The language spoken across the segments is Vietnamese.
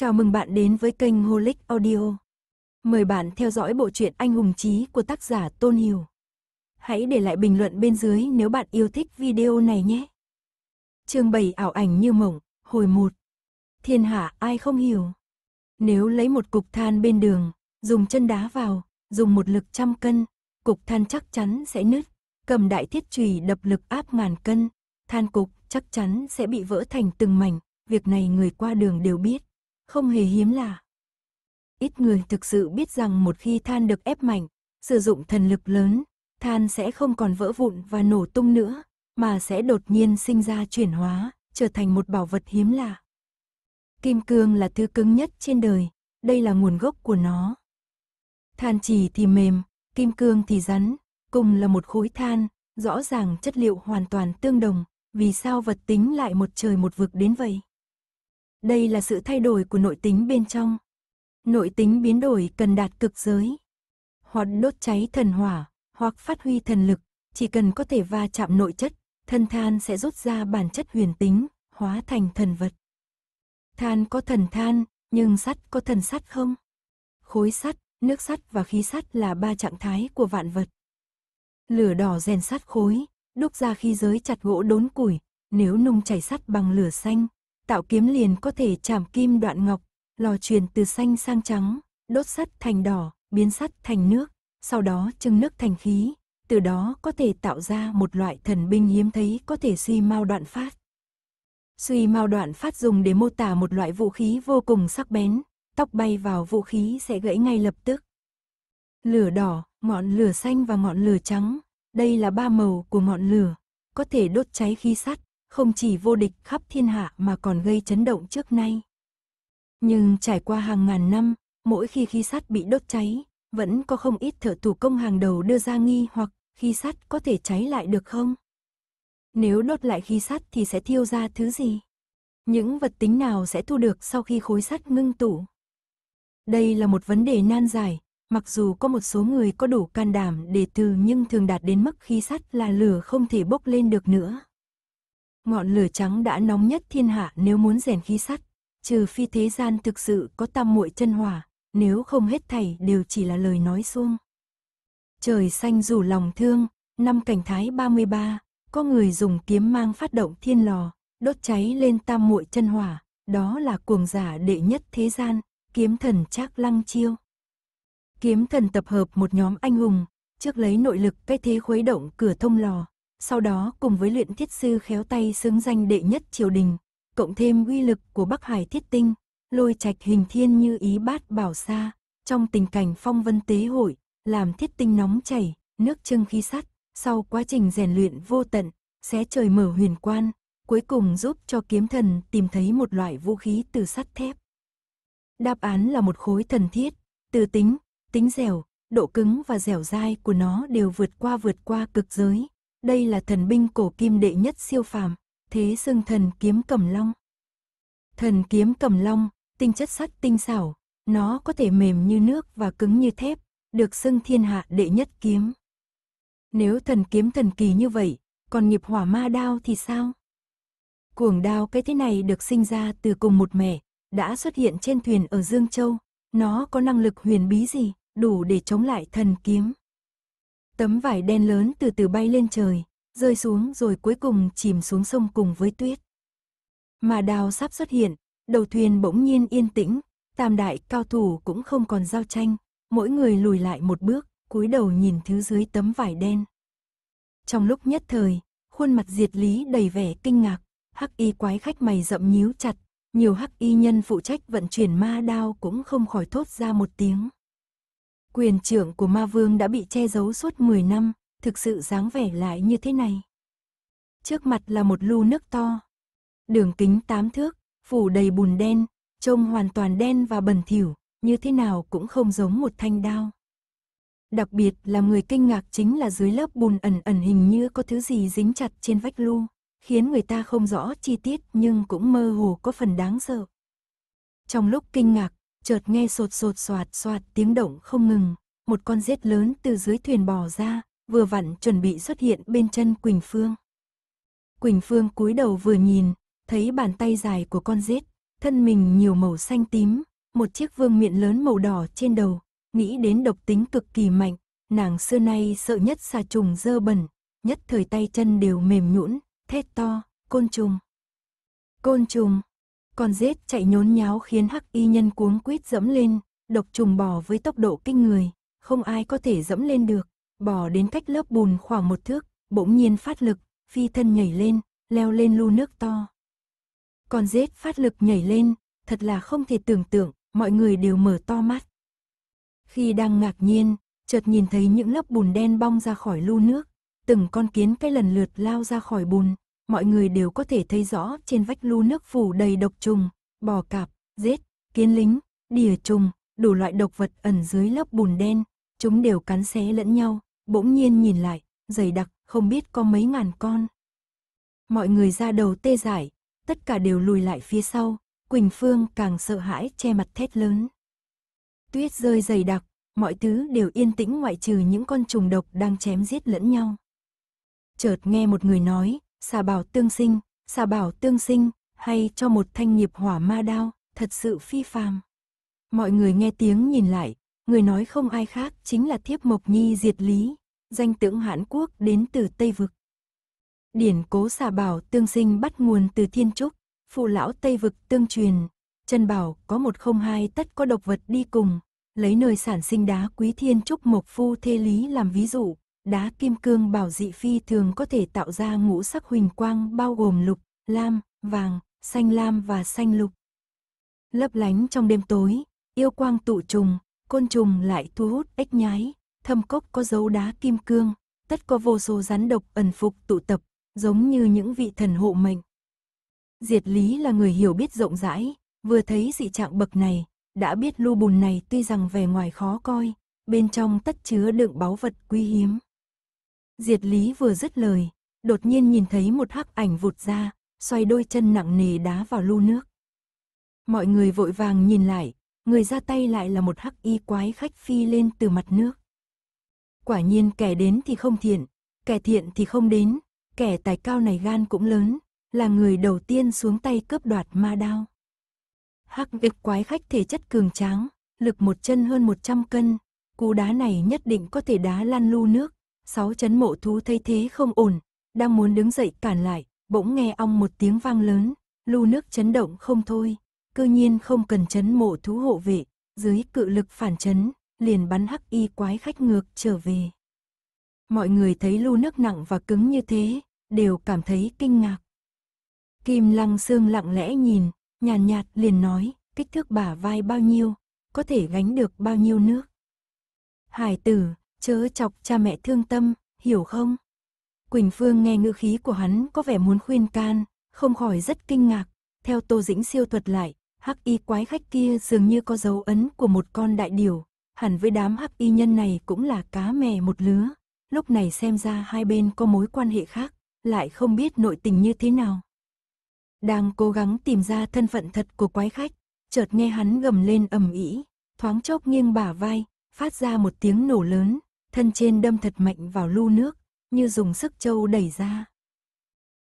Chào mừng bạn đến với kênh Holic Audio. Mời bạn theo dõi bộ truyện Anh hùng chí của tác giả Tôn Hiểu. Hãy để lại bình luận bên dưới nếu bạn yêu thích video này nhé. Chương 7 ảo ảnh như mộng, hồi 1. Thiên hạ ai không hiểu. Nếu lấy một cục than bên đường, dùng chân đá vào, dùng một lực trăm cân, cục than chắc chắn sẽ nứt, cầm đại thiết chùy đập lực áp ngàn cân, than cục chắc chắn sẽ bị vỡ thành từng mảnh, việc này người qua đường đều biết không hề hiếm lạ. Ít người thực sự biết rằng một khi than được ép mạnh, sử dụng thần lực lớn, than sẽ không còn vỡ vụn và nổ tung nữa, mà sẽ đột nhiên sinh ra chuyển hóa, trở thành một bảo vật hiếm lạ. Kim cương là thứ cứng nhất trên đời, đây là nguồn gốc của nó. Than chỉ thì mềm, kim cương thì rắn, cùng là một khối than, rõ ràng chất liệu hoàn toàn tương đồng, vì sao vật tính lại một trời một vực đến vậy? Đây là sự thay đổi của nội tính bên trong. Nội tính biến đổi cần đạt cực giới. Hoặc đốt cháy thần hỏa, hoặc phát huy thần lực, chỉ cần có thể va chạm nội chất, thân than sẽ rút ra bản chất huyền tính, hóa thành thần vật. Than có thần than, nhưng sắt có thần sắt không? Khối sắt, nước sắt và khí sắt là ba trạng thái của vạn vật. Lửa đỏ rèn sắt khối, đúc ra khí giới chặt gỗ đốn củi, nếu nung chảy sắt bằng lửa xanh, tạo kiếm liền có thể chạm kim đoạn ngọc, lò truyền từ xanh sang trắng, đốt sắt thành đỏ, biến sắt thành nước, sau đó trưng nước thành khí, từ đó có thể tạo ra một loại thần binh hiếm thấy có thể suy mau đoạn phát. Suy mau đoạn phát dùng để mô tả một loại vũ khí vô cùng sắc bén, tóc bay vào vũ khí sẽ gãy ngay lập tức. Lửa đỏ, ngọn lửa xanh và ngọn lửa trắng, đây là ba màu của ngọn lửa, có thể đốt cháy khí sắt, không chỉ vô địch khắp thiên hạ mà còn gây chấn động trước nay. Nhưng trải qua hàng ngàn năm, mỗi khi khí sắt bị đốt cháy, vẫn có không ít thợ thủ công hàng đầu đưa ra nghi hoặc khí sắt có thể cháy lại được không? Nếu đốt lại khí sắt thì sẽ thiêu ra thứ gì? Những vật tính nào sẽ thu được sau khi khối sắt ngưng tụ? Đây là một vấn đề nan giải, mặc dù có một số người có đủ can đảm để từ nhưng thường đạt đến mức khí sắt là lửa không thể bốc lên được nữa ngọn lửa trắng đã nóng nhất thiên hạ nếu muốn rèn khí sắt, trừ phi thế gian thực sự có tam muội chân hỏa, nếu không hết thảy đều chỉ là lời nói suông. Trời xanh rủ lòng thương, năm cảnh thái 33, có người dùng kiếm mang phát động thiên lò, đốt cháy lên tam muội chân hỏa, đó là cuồng giả đệ nhất thế gian, kiếm thần Trác Lăng Chiêu. Kiếm thần tập hợp một nhóm anh hùng, trước lấy nội lực cái thế khuấy động cửa thông lò, sau đó cùng với luyện thiết sư khéo tay xứng danh đệ nhất triều đình, cộng thêm uy lực của Bắc Hải thiết tinh, lôi trạch hình thiên như ý bát bảo xa, trong tình cảnh phong vân tế hội, làm thiết tinh nóng chảy, nước trưng khí sắt, sau quá trình rèn luyện vô tận, xé trời mở huyền quan, cuối cùng giúp cho kiếm thần tìm thấy một loại vũ khí từ sắt thép. Đáp án là một khối thần thiết, từ tính, tính dẻo, độ cứng và dẻo dai của nó đều vượt qua vượt qua cực giới, đây là thần binh cổ kim đệ nhất siêu phàm, thế xưng thần kiếm cầm long. Thần kiếm cầm long, tinh chất sắt tinh xảo, nó có thể mềm như nước và cứng như thép, được xưng thiên hạ đệ nhất kiếm. Nếu thần kiếm thần kỳ như vậy, còn nghiệp hỏa ma đao thì sao? Cuồng đao cái thế này được sinh ra từ cùng một mẹ, đã xuất hiện trên thuyền ở Dương Châu. Nó có năng lực huyền bí gì, đủ để chống lại thần kiếm. Tấm vải đen lớn từ từ bay lên trời, rơi xuống rồi cuối cùng chìm xuống sông cùng với tuyết. Mà đào sắp xuất hiện, đầu thuyền bỗng nhiên yên tĩnh, tam đại cao thủ cũng không còn giao tranh, mỗi người lùi lại một bước, cúi đầu nhìn thứ dưới tấm vải đen. Trong lúc nhất thời, khuôn mặt diệt lý đầy vẻ kinh ngạc, hắc y quái khách mày rậm nhíu chặt, nhiều hắc y nhân phụ trách vận chuyển ma đao cũng không khỏi thốt ra một tiếng. Quyền trưởng của ma vương đã bị che giấu suốt 10 năm, thực sự dáng vẻ lại như thế này. Trước mặt là một lu nước to. Đường kính tám thước, phủ đầy bùn đen, trông hoàn toàn đen và bẩn thỉu, như thế nào cũng không giống một thanh đao. Đặc biệt là người kinh ngạc chính là dưới lớp bùn ẩn ẩn hình như có thứ gì dính chặt trên vách lu, khiến người ta không rõ chi tiết nhưng cũng mơ hồ có phần đáng sợ. Trong lúc kinh ngạc, chợt nghe sột sột soạt soạt tiếng động không ngừng, một con rết lớn từ dưới thuyền bò ra, vừa vặn chuẩn bị xuất hiện bên chân Quỳnh Phương. Quỳnh Phương cúi đầu vừa nhìn, thấy bàn tay dài của con rết, thân mình nhiều màu xanh tím, một chiếc vương miện lớn màu đỏ trên đầu, nghĩ đến độc tính cực kỳ mạnh, nàng xưa nay sợ nhất xà trùng dơ bẩn, nhất thời tay chân đều mềm nhũn, thét to, côn trùng. Côn trùng, con rết chạy nhốn nháo khiến hắc y nhân cuống quýt dẫm lên, độc trùng bò với tốc độ kinh người, không ai có thể dẫm lên được, bò đến cách lớp bùn khoảng một thước, bỗng nhiên phát lực, phi thân nhảy lên, leo lên lu nước to. Con rết phát lực nhảy lên, thật là không thể tưởng tượng, mọi người đều mở to mắt. Khi đang ngạc nhiên, chợt nhìn thấy những lớp bùn đen bong ra khỏi lu nước, từng con kiến cây lần lượt lao ra khỏi bùn, mọi người đều có thể thấy rõ trên vách lu nước phủ đầy độc trùng, bò cạp, rết, kiến lính, đỉa trùng, đủ loại độc vật ẩn dưới lớp bùn đen, chúng đều cắn xé lẫn nhau, bỗng nhiên nhìn lại, dày đặc, không biết có mấy ngàn con. Mọi người ra đầu tê giải, tất cả đều lùi lại phía sau, Quỳnh Phương càng sợ hãi che mặt thét lớn. Tuyết rơi dày đặc, mọi thứ đều yên tĩnh ngoại trừ những con trùng độc đang chém giết lẫn nhau. Chợt nghe một người nói, xà bảo tương sinh, xà bảo tương sinh, hay cho một thanh nghiệp hỏa ma đao, thật sự phi phàm. Mọi người nghe tiếng nhìn lại, người nói không ai khác chính là Thiếp Mộc Nhi Diệt Lý, danh tưởng Hãn Quốc đến từ Tây Vực. Điển cố xà bảo tương sinh bắt nguồn từ Thiên Trúc, phụ lão Tây Vực tương truyền, chân bảo có một không hai tất có độc vật đi cùng, lấy nơi sản sinh đá quý Thiên Trúc Mộc Phu Thê Lý làm ví dụ, đá kim cương bảo dị phi thường có thể tạo ra ngũ sắc huỳnh quang bao gồm lục, lam, vàng, xanh lam và xanh lục. Lấp lánh trong đêm tối, yêu quang tụ trùng, côn trùng lại thu hút ếch nhái, thâm cốc có dấu đá kim cương, tất có vô số rắn độc ẩn phục tụ tập, giống như những vị thần hộ mệnh. Diệt Lý là người hiểu biết rộng rãi, vừa thấy dị trạng bậc này, đã biết lu bùn này tuy rằng về ngoài khó coi, bên trong tất chứa đựng báu vật quý hiếm. Diệt Lý vừa dứt lời, đột nhiên nhìn thấy một hắc ảnh vụt ra, xoay đôi chân nặng nề đá vào lu nước. Mọi người vội vàng nhìn lại, người ra tay lại là một hắc y quái khách phi lên từ mặt nước. Quả nhiên kẻ đến thì không thiện, kẻ thiện thì không đến, kẻ tài cao này gan cũng lớn, là người đầu tiên xuống tay cướp đoạt ma đao. Hắc y quái khách thể chất cường tráng, lực một chân hơn 100 cân, cú đá này nhất định có thể đá lăn lu nước, Sáu chấn mộ thú thấy thế không ổn, đang muốn đứng dậy cản lại, bỗng nghe ong một tiếng vang lớn, lưu nước chấn động không thôi, cư nhiên không cần chấn mộ thú hộ vệ, dưới cự lực phản chấn, liền bắn hắc y quái khách ngược trở về. Mọi người thấy lưu nước nặng và cứng như thế, đều cảm thấy kinh ngạc. Kim lăng xương lặng lẽ nhìn, nhàn nhạt, nhạt liền nói, kích thước bả vai bao nhiêu, có thể gánh được bao nhiêu nước. Hải tử, Chớ chọc cha mẹ thương tâm, hiểu không? Quỳnh Phương nghe ngữ khí của hắn có vẻ muốn khuyên can, không khỏi rất kinh ngạc. Theo Tô Dĩnh siêu thuật lại, hắc y quái khách kia dường như có dấu ấn của một con đại điểu, hẳn với đám hắc y nhân này cũng là cá mè một lứa. Lúc này xem ra hai bên có mối quan hệ khác, lại không biết nội tình như thế nào. Đang cố gắng tìm ra thân phận thật của quái khách, chợt nghe hắn gầm lên ầm ĩ, thoáng chốc nghiêng bả vai, phát ra một tiếng nổ lớn, thân trên đâm thật mạnh vào lu nước, như dùng sức trâu đẩy ra.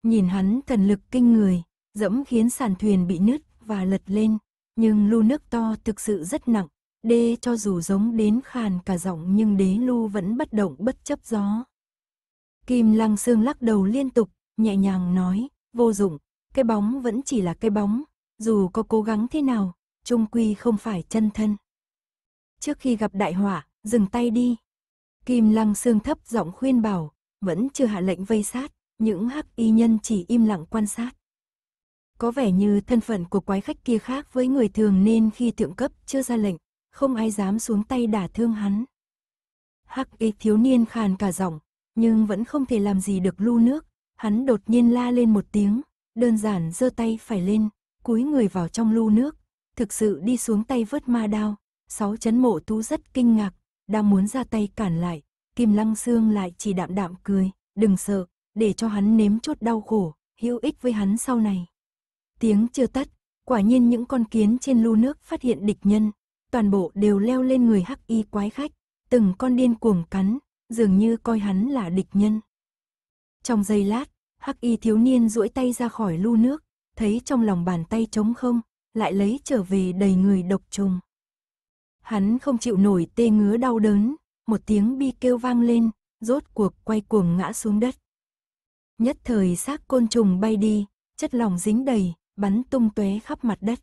Nhìn hắn thần lực kinh người, dẫm khiến sàn thuyền bị nứt và lật lên, nhưng lu nước to thực sự rất nặng, đê cho dù giống đến khàn cả giọng nhưng đế lu vẫn bất động bất chấp gió. Kim lăng xương lắc đầu liên tục, nhẹ nhàng nói, vô dụng, cái bóng vẫn chỉ là cái bóng, dù có cố gắng thế nào, trung quy không phải chân thân. Trước khi gặp đại hỏa dừng tay đi, Kim Lăng Sương thấp giọng khuyên bảo, vẫn chưa hạ lệnh vây sát, những hắc y nhân chỉ im lặng quan sát. Có vẻ như thân phận của quái khách kia khác với người thường nên khi thượng cấp chưa ra lệnh, không ai dám xuống tay đả thương hắn. Hắc y thiếu niên khàn cả giọng, nhưng vẫn không thể làm gì được lu nước, hắn đột nhiên la lên một tiếng, đơn giản giơ tay phải lên, cúi người vào trong lu nước, thực sự đi xuống tay vớt ma đao, sáu chấn mộ tú rất kinh ngạc, đang muốn ra tay cản lại, Kim Lăng Sương lại chỉ đạm đạm cười, đừng sợ, để cho hắn nếm chút đau khổ, hữu ích với hắn sau này. Tiếng chưa tắt, quả nhiên những con kiến trên lu nước phát hiện địch nhân, toàn bộ đều leo lên người hắc y quái khách, từng con điên cuồng cắn, dường như coi hắn là địch nhân. Trong giây lát, hắc y thiếu niên duỗi tay ra khỏi lu nước, thấy trong lòng bàn tay trống không, lại lấy trở về đầy người độc trùng. Hắn không chịu nổi tê ngứa đau đớn, một tiếng bi kêu vang lên, rốt cuộc quay cuồng ngã xuống đất. Nhất thời xác côn trùng bay đi, chất lỏng dính đầy, bắn tung tóe khắp mặt đất.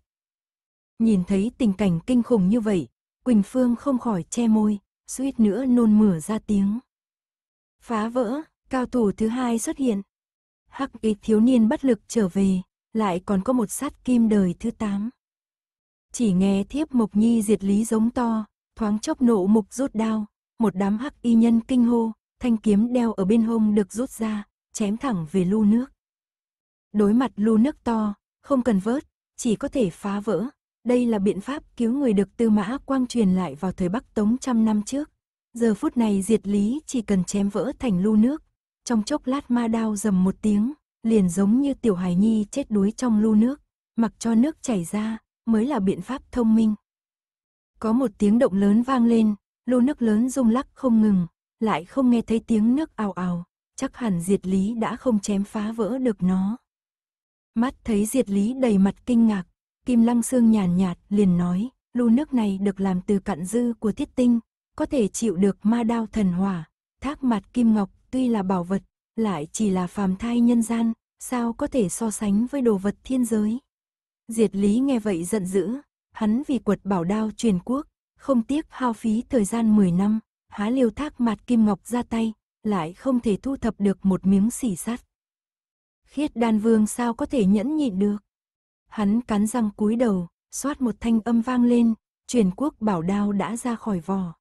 Nhìn thấy tình cảnh kinh khủng như vậy, Quỳnh Phương không khỏi che môi, suýt nữa nôn mửa ra tiếng. Phá vỡ, cao thủ thứ hai xuất hiện. Hắc y thiếu niên bất lực trở về, lại còn có một sát kim đời thứ tám. Chỉ nghe thiếp Mộc Nhi diệt lý giống to, thoáng chốc nộ mục rút đao, một đám hắc y nhân kinh hô, thanh kiếm đeo ở bên hông được rút ra, chém thẳng về lu nước. Đối mặt lu nước to, không cần vớt, chỉ có thể phá vỡ. Đây là biện pháp cứu người được Tư Mã Quang truyền lại vào thời Bắc Tống trăm năm trước. Giờ phút này diệt lý chỉ cần chém vỡ thành lu nước, trong chốc lát ma đao dầm một tiếng, liền giống như tiểu hài nhi chết đuối trong lu nước, mặc cho nước chảy ra, mới là biện pháp thông minh. Có một tiếng động lớn vang lên, lô nước lớn rung lắc không ngừng, lại không nghe thấy tiếng nước ào ào, chắc hẳn diệt lý đã không chém phá vỡ được nó. Mắt thấy diệt lý đầy mặt kinh ngạc, Kim Lăng xương nhàn nhạt, nhạt liền nói, lu nước này được làm từ cặn dư của thiết tinh, có thể chịu được ma đao thần hỏa, thác mặt kim ngọc tuy là bảo vật, lại chỉ là phàm thai nhân gian, sao có thể so sánh với đồ vật thiên giới. Diệt Lý nghe vậy giận dữ, hắn vì quật bảo đao truyền quốc, không tiếc hao phí thời gian 10 năm, há liêu thác mặt kim ngọc ra tay, lại không thể thu thập được một miếng xỉ sắt. Khiết đan vương sao có thể nhẫn nhịn được. Hắn cắn răng cúi đầu, xoát một thanh âm vang lên, truyền quốc bảo đao đã ra khỏi vỏ.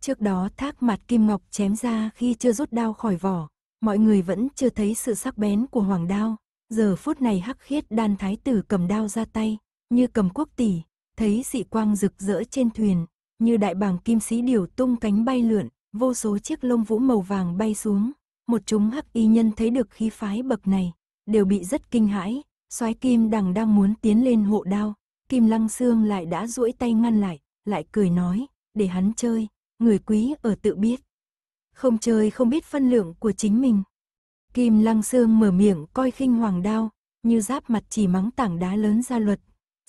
Trước đó thác mặt kim ngọc chém ra khi chưa rút đao khỏi vỏ, mọi người vẫn chưa thấy sự sắc bén của hoàng đao, Giờ phút này hắc khiết đan thái tử cầm đao ra tay, như cầm quốc tỷ, thấy dị quang rực rỡ trên thuyền, như đại bàng kim sĩ điều tung cánh bay lượn, vô số chiếc lông vũ màu vàng bay xuống. Một chúng hắc y nhân thấy được khí phái bậc này, đều bị rất kinh hãi, soái kim đằng đang muốn tiến lên hộ đao, kim lăng xương lại đã duỗi tay ngăn lại, lại cười nói, để hắn chơi, người quý ở tự biết. Không chơi không biết phân lượng của chính mình. Kim Lăng Sương mở miệng coi khinh hoàng đao, như giáp mặt chỉ mắng tảng đá lớn ra luật.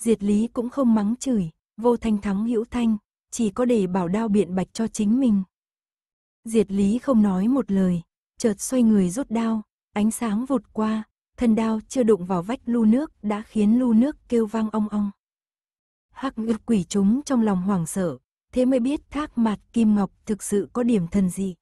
Diệt lý cũng không mắng chửi, vô thanh thắng hữu thanh, chỉ có để bảo đao biện bạch cho chính mình. Diệt lý không nói một lời, chợt xoay người rút đao, ánh sáng vụt qua, thân đao chưa đụng vào vách lu nước đã khiến lu nước kêu vang ong ong. Hắc ngực quỷ chúng trong lòng hoảng sợ, thế mới biết thác mặt kim ngọc thực sự có điểm thần dị.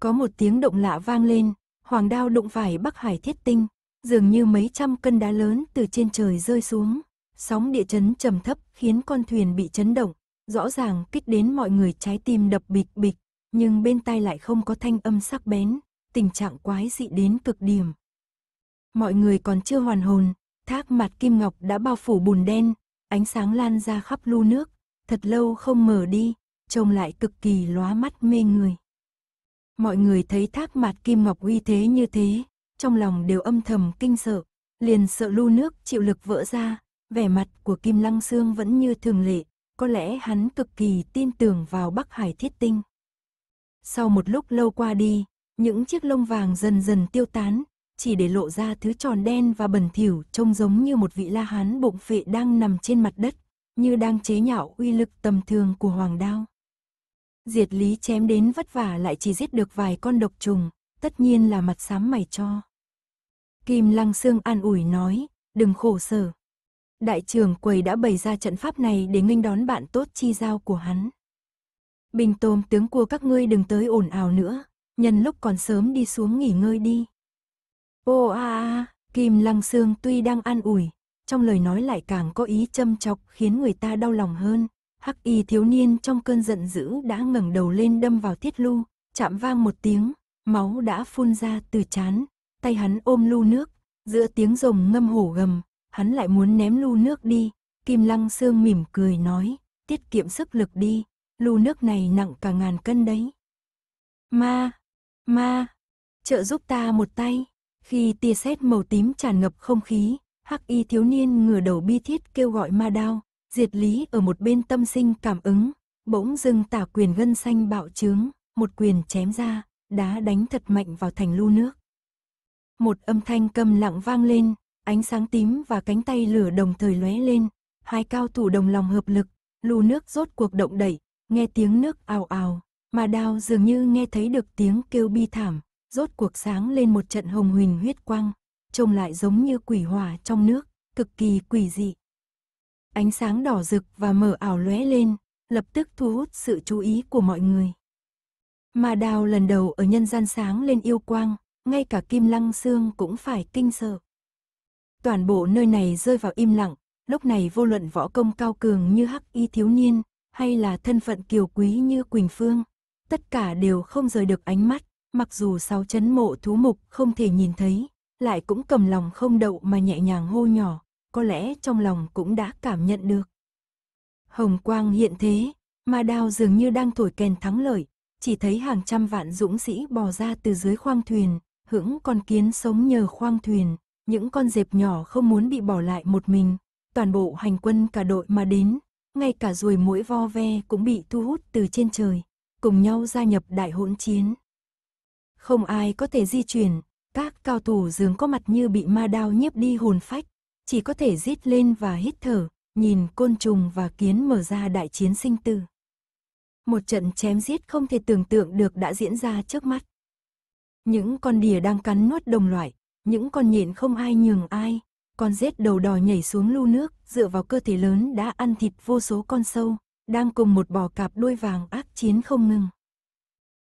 Có một tiếng động lạ vang lên, Hoàng đao đụng phải Bắc Hải thiết tinh, dường như mấy trăm cân đá lớn từ trên trời rơi xuống. Sóng địa chấn trầm thấp khiến con thuyền bị chấn động, rõ ràng kích đến mọi người trái tim đập bịch bịch, nhưng bên tai lại không có thanh âm sắc bén, tình trạng quái dị đến cực điểm. Mọi người còn chưa hoàn hồn, thác mặt kim ngọc đã bao phủ bùn đen, ánh sáng lan ra khắp lu nước, thật lâu không mở đi, trông lại cực kỳ lóa mắt mê người. Mọi người thấy thác mạt kim ngọc uy thế như thế, trong lòng đều âm thầm kinh sợ, liền sợ lu nước chịu lực vỡ ra, vẻ mặt của Kim Lăng xương vẫn như thường lệ, có lẽ hắn cực kỳ tin tưởng vào Bắc Hải Thiết Tinh. Sau một lúc lâu qua đi, những chiếc lông vàng dần dần tiêu tán, chỉ để lộ ra thứ tròn đen và bẩn thỉu trông giống như một vị la hán bụng phệ đang nằm trên mặt đất, như đang chế nhạo uy lực tầm thường của hoàng đao. Diệt lý chém đến vất vả lại chỉ giết được vài con độc trùng, tất nhiên là mặt xám mày cho. Kim Lăng Sương an ủi nói, đừng khổ sở. Đại trưởng quầy đã bày ra trận pháp này để nghênh đón bạn tốt chi giao của hắn. Bình tôm tướng cua các ngươi đừng tới ồn ào nữa, nhân lúc còn sớm đi xuống nghỉ ngơi đi. Ô a a, Kim Lăng Sương tuy đang an ủi, trong lời nói lại càng có ý châm chọc khiến người ta đau lòng hơn, Hắc y thiếu niên trong cơn giận dữ đã ngẩng đầu lên đâm vào tiết lu chạm vang một tiếng, máu đã phun ra từ chán, tay hắn ôm lu nước, giữa tiếng rồng ngâm hổ gầm, hắn lại muốn ném lu nước đi, Kim Lăng Sương mỉm cười nói, tiết kiệm sức lực đi, lu nước này nặng cả ngàn cân đấy. Ma, ma, trợ giúp ta một tay, khi tia sét màu tím tràn ngập không khí, hắc y thiếu niên ngửa đầu bi thiết kêu gọi ma đao, Diệt lý ở một bên tâm sinh cảm ứng, bỗng dưng tả quyền gân xanh bạo trướng, một quyền chém ra, đá đánh thật mạnh vào thành lu nước. Một âm thanh câm lặng vang lên, ánh sáng tím và cánh tay lửa đồng thời lóe lên, hai cao thủ đồng lòng hợp lực, lu nước rốt cuộc động đẩy, nghe tiếng nước ào ào, mà đao dường như nghe thấy được tiếng kêu bi thảm, rốt cuộc sáng lên một trận hồng huỳnh huyết quang, trông lại giống như quỷ hỏa trong nước, cực kỳ quỷ dị ánh sáng đỏ rực và mở ảo lóe lên, lập tức thu hút sự chú ý của mọi người. Mà đào lần đầu ở nhân gian sáng lên yêu quang, ngay cả kim lăng xương cũng phải kinh sợ. Toàn bộ nơi này rơi vào im lặng, lúc này vô luận võ công cao cường như hắc y thiếu niên, hay là thân phận kiều quý như Quỳnh Phương, tất cả đều không rời được ánh mắt, mặc dù sáu chấn mộ thú mục không thể nhìn thấy, lại cũng cầm lòng không đậu mà nhẹ nhàng hô nhỏ, có lẽ trong lòng cũng đã cảm nhận được. Hồng quang hiện thế, ma đao dường như đang thổi kèn thắng lợi, chỉ thấy hàng trăm vạn dũng sĩ bò ra từ dưới khoang thuyền, hững con kiến sống nhờ khoang thuyền, những con dẹp nhỏ không muốn bị bỏ lại một mình, toàn bộ hành quân cả đội mà đến, ngay cả ruồi mũi vo ve cũng bị thu hút từ trên trời, cùng nhau gia nhập đại hỗn chiến. Không ai có thể di chuyển, các cao thủ dường có mặt như bị ma đao nhiếp đi hồn phách, chỉ có thể rít lên và hít thở, nhìn côn trùng và kiến mở ra đại chiến sinh tử. Một trận chém giết không thể tưởng tượng được đã diễn ra trước mắt. Những con đỉa đang cắn nuốt đồng loại, những con nhện không ai nhường ai, con rết đầu đò nhảy xuống lu nước, dựa vào cơ thể lớn đã ăn thịt vô số con sâu, đang cùng một bò cạp đuôi vàng ác chiến không ngừng.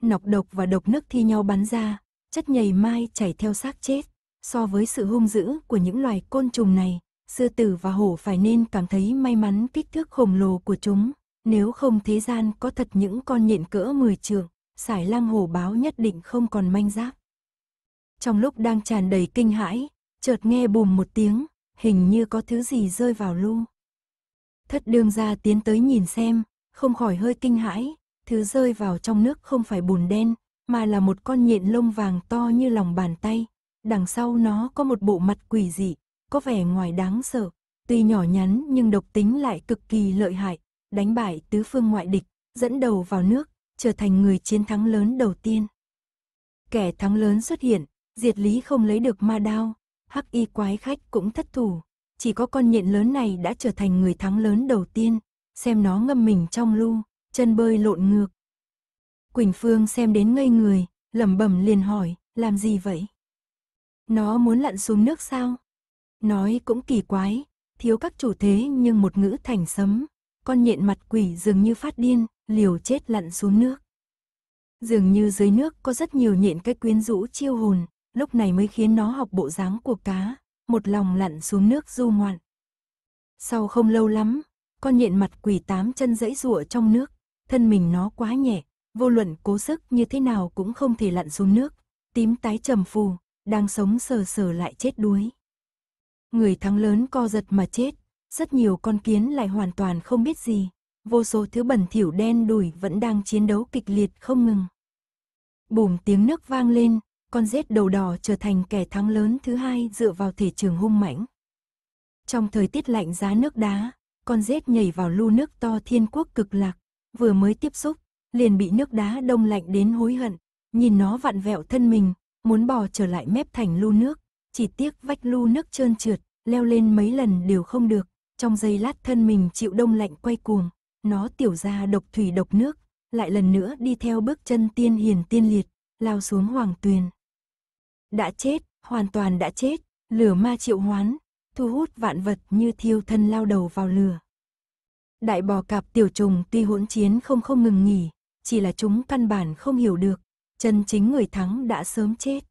Nọc độc và độc nước thi nhau bắn ra, chất nhầy mai chảy theo xác chết so với sự hung dữ của những loài côn trùng này, sư tử và hổ phải nên cảm thấy may mắn kích thước khổng lồ của chúng, nếu không thế gian có thật những con nhện cỡ 10 trường, sải lang hổ báo nhất định không còn manh giáp. Trong lúc đang tràn đầy kinh hãi, chợt nghe bùm một tiếng, hình như có thứ gì rơi vào lu. Thất đương ra tiến tới nhìn xem, không khỏi hơi kinh hãi, thứ rơi vào trong nước không phải bùn đen, mà là một con nhện lông vàng to như lòng bàn tay, Đằng sau nó có một bộ mặt quỷ dị, có vẻ ngoài đáng sợ, tuy nhỏ nhắn nhưng độc tính lại cực kỳ lợi hại, đánh bại tứ phương ngoại địch, dẫn đầu vào nước, trở thành người chiến thắng lớn đầu tiên. Kẻ thắng lớn xuất hiện, diệt lý không lấy được ma đao, hắc y quái khách cũng thất thủ, chỉ có con nhện lớn này đã trở thành người thắng lớn đầu tiên, xem nó ngâm mình trong lu, chân bơi lộn ngược. Quỳnh Phương xem đến ngây người, lẩm bẩm liền hỏi, làm gì vậy? Nó muốn lặn xuống nước sao? Nói cũng kỳ quái, thiếu các chủ thế nhưng một ngữ thành sấm. Con nhện mặt quỷ dường như phát điên, liều chết lặn xuống nước. Dường như dưới nước có rất nhiều nhện cách quyến rũ chiêu hồn, lúc này mới khiến nó học bộ dáng của cá, một lòng lặn xuống nước du ngoạn. Sau không lâu lắm, con nhện mặt quỷ tám chân dẫy rụa trong nước, thân mình nó quá nhẹ, vô luận cố sức như thế nào cũng không thể lặn xuống nước, tím tái trầm phù, đang sống sờ sờ lại chết đuối. Người thắng lớn co giật mà chết, rất nhiều con kiến lại hoàn toàn không biết gì, vô số thứ bẩn thỉu đen đùi vẫn đang chiến đấu kịch liệt không ngừng. Bùm tiếng nước vang lên, con rết đầu đỏ trở thành kẻ thắng lớn thứ hai dựa vào thể trường hung mãnh. Trong thời tiết lạnh giá nước đá, con rết nhảy vào lu nước to thiên quốc cực lạc, vừa mới tiếp xúc, liền bị nước đá đông lạnh đến hối hận, nhìn nó vặn vẹo thân mình, muốn bò trở lại mép thành lu nước, chỉ tiếc vách lu nước trơn trượt, leo lên mấy lần đều không được, trong giây lát thân mình chịu đông lạnh quay cuồng, nó tiểu ra độc thủy độc nước, lại lần nữa đi theo bước chân tiên hiền tiên liệt, lao xuống hoàng tuyền. Đã chết, hoàn toàn đã chết, lửa ma triệu hoán, thu hút vạn vật như thiêu thân lao đầu vào lửa. Đại bò cạp tiểu trùng tuy hỗn chiến không không ngừng nghỉ, chỉ là chúng căn bản không hiểu được, chân chính người thắng đã sớm chết.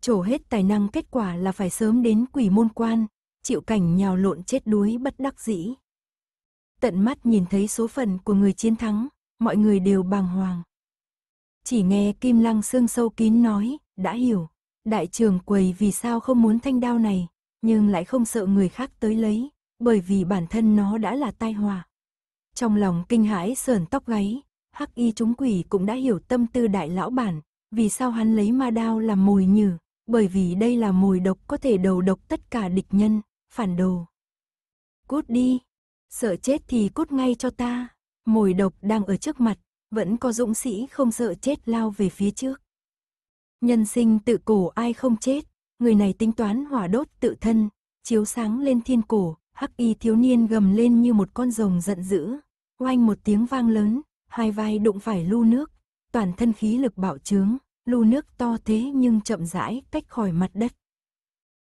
Trổ hết tài năng kết quả là phải sớm đến quỷ môn quan, chịu cảnh nhào lộn chết đuối bất đắc dĩ. Tận mắt nhìn thấy số phận của người chiến thắng, mọi người đều bàng hoàng. Chỉ nghe Kim Lăng xương sâu kín nói, đã hiểu, đại trường quầy vì sao không muốn thanh đao này, nhưng lại không sợ người khác tới lấy, bởi vì bản thân nó đã là tai họa. Trong lòng kinh hãi sờn tóc gáy, hắc y chúng quỷ cũng đã hiểu tâm tư đại lão bản, vì sao hắn lấy ma đao làm mồi nhử, bởi vì đây là mồi độc có thể đầu độc tất cả địch nhân, phản đồ. Cút đi, sợ chết thì cút ngay cho ta, mồi độc đang ở trước mặt, vẫn có dũng sĩ không sợ chết lao về phía trước. Nhân sinh tự cổ ai không chết, người này tính toán hỏa đốt tự thân, chiếu sáng lên thiên cổ, hắc y thiếu niên gầm lên như một con rồng giận dữ, oanh một tiếng vang lớn, hai vai đụng phải lu nước, toàn thân khí lực bạo trướng, lu nước to thế nhưng chậm rãi cách khỏi mặt đất.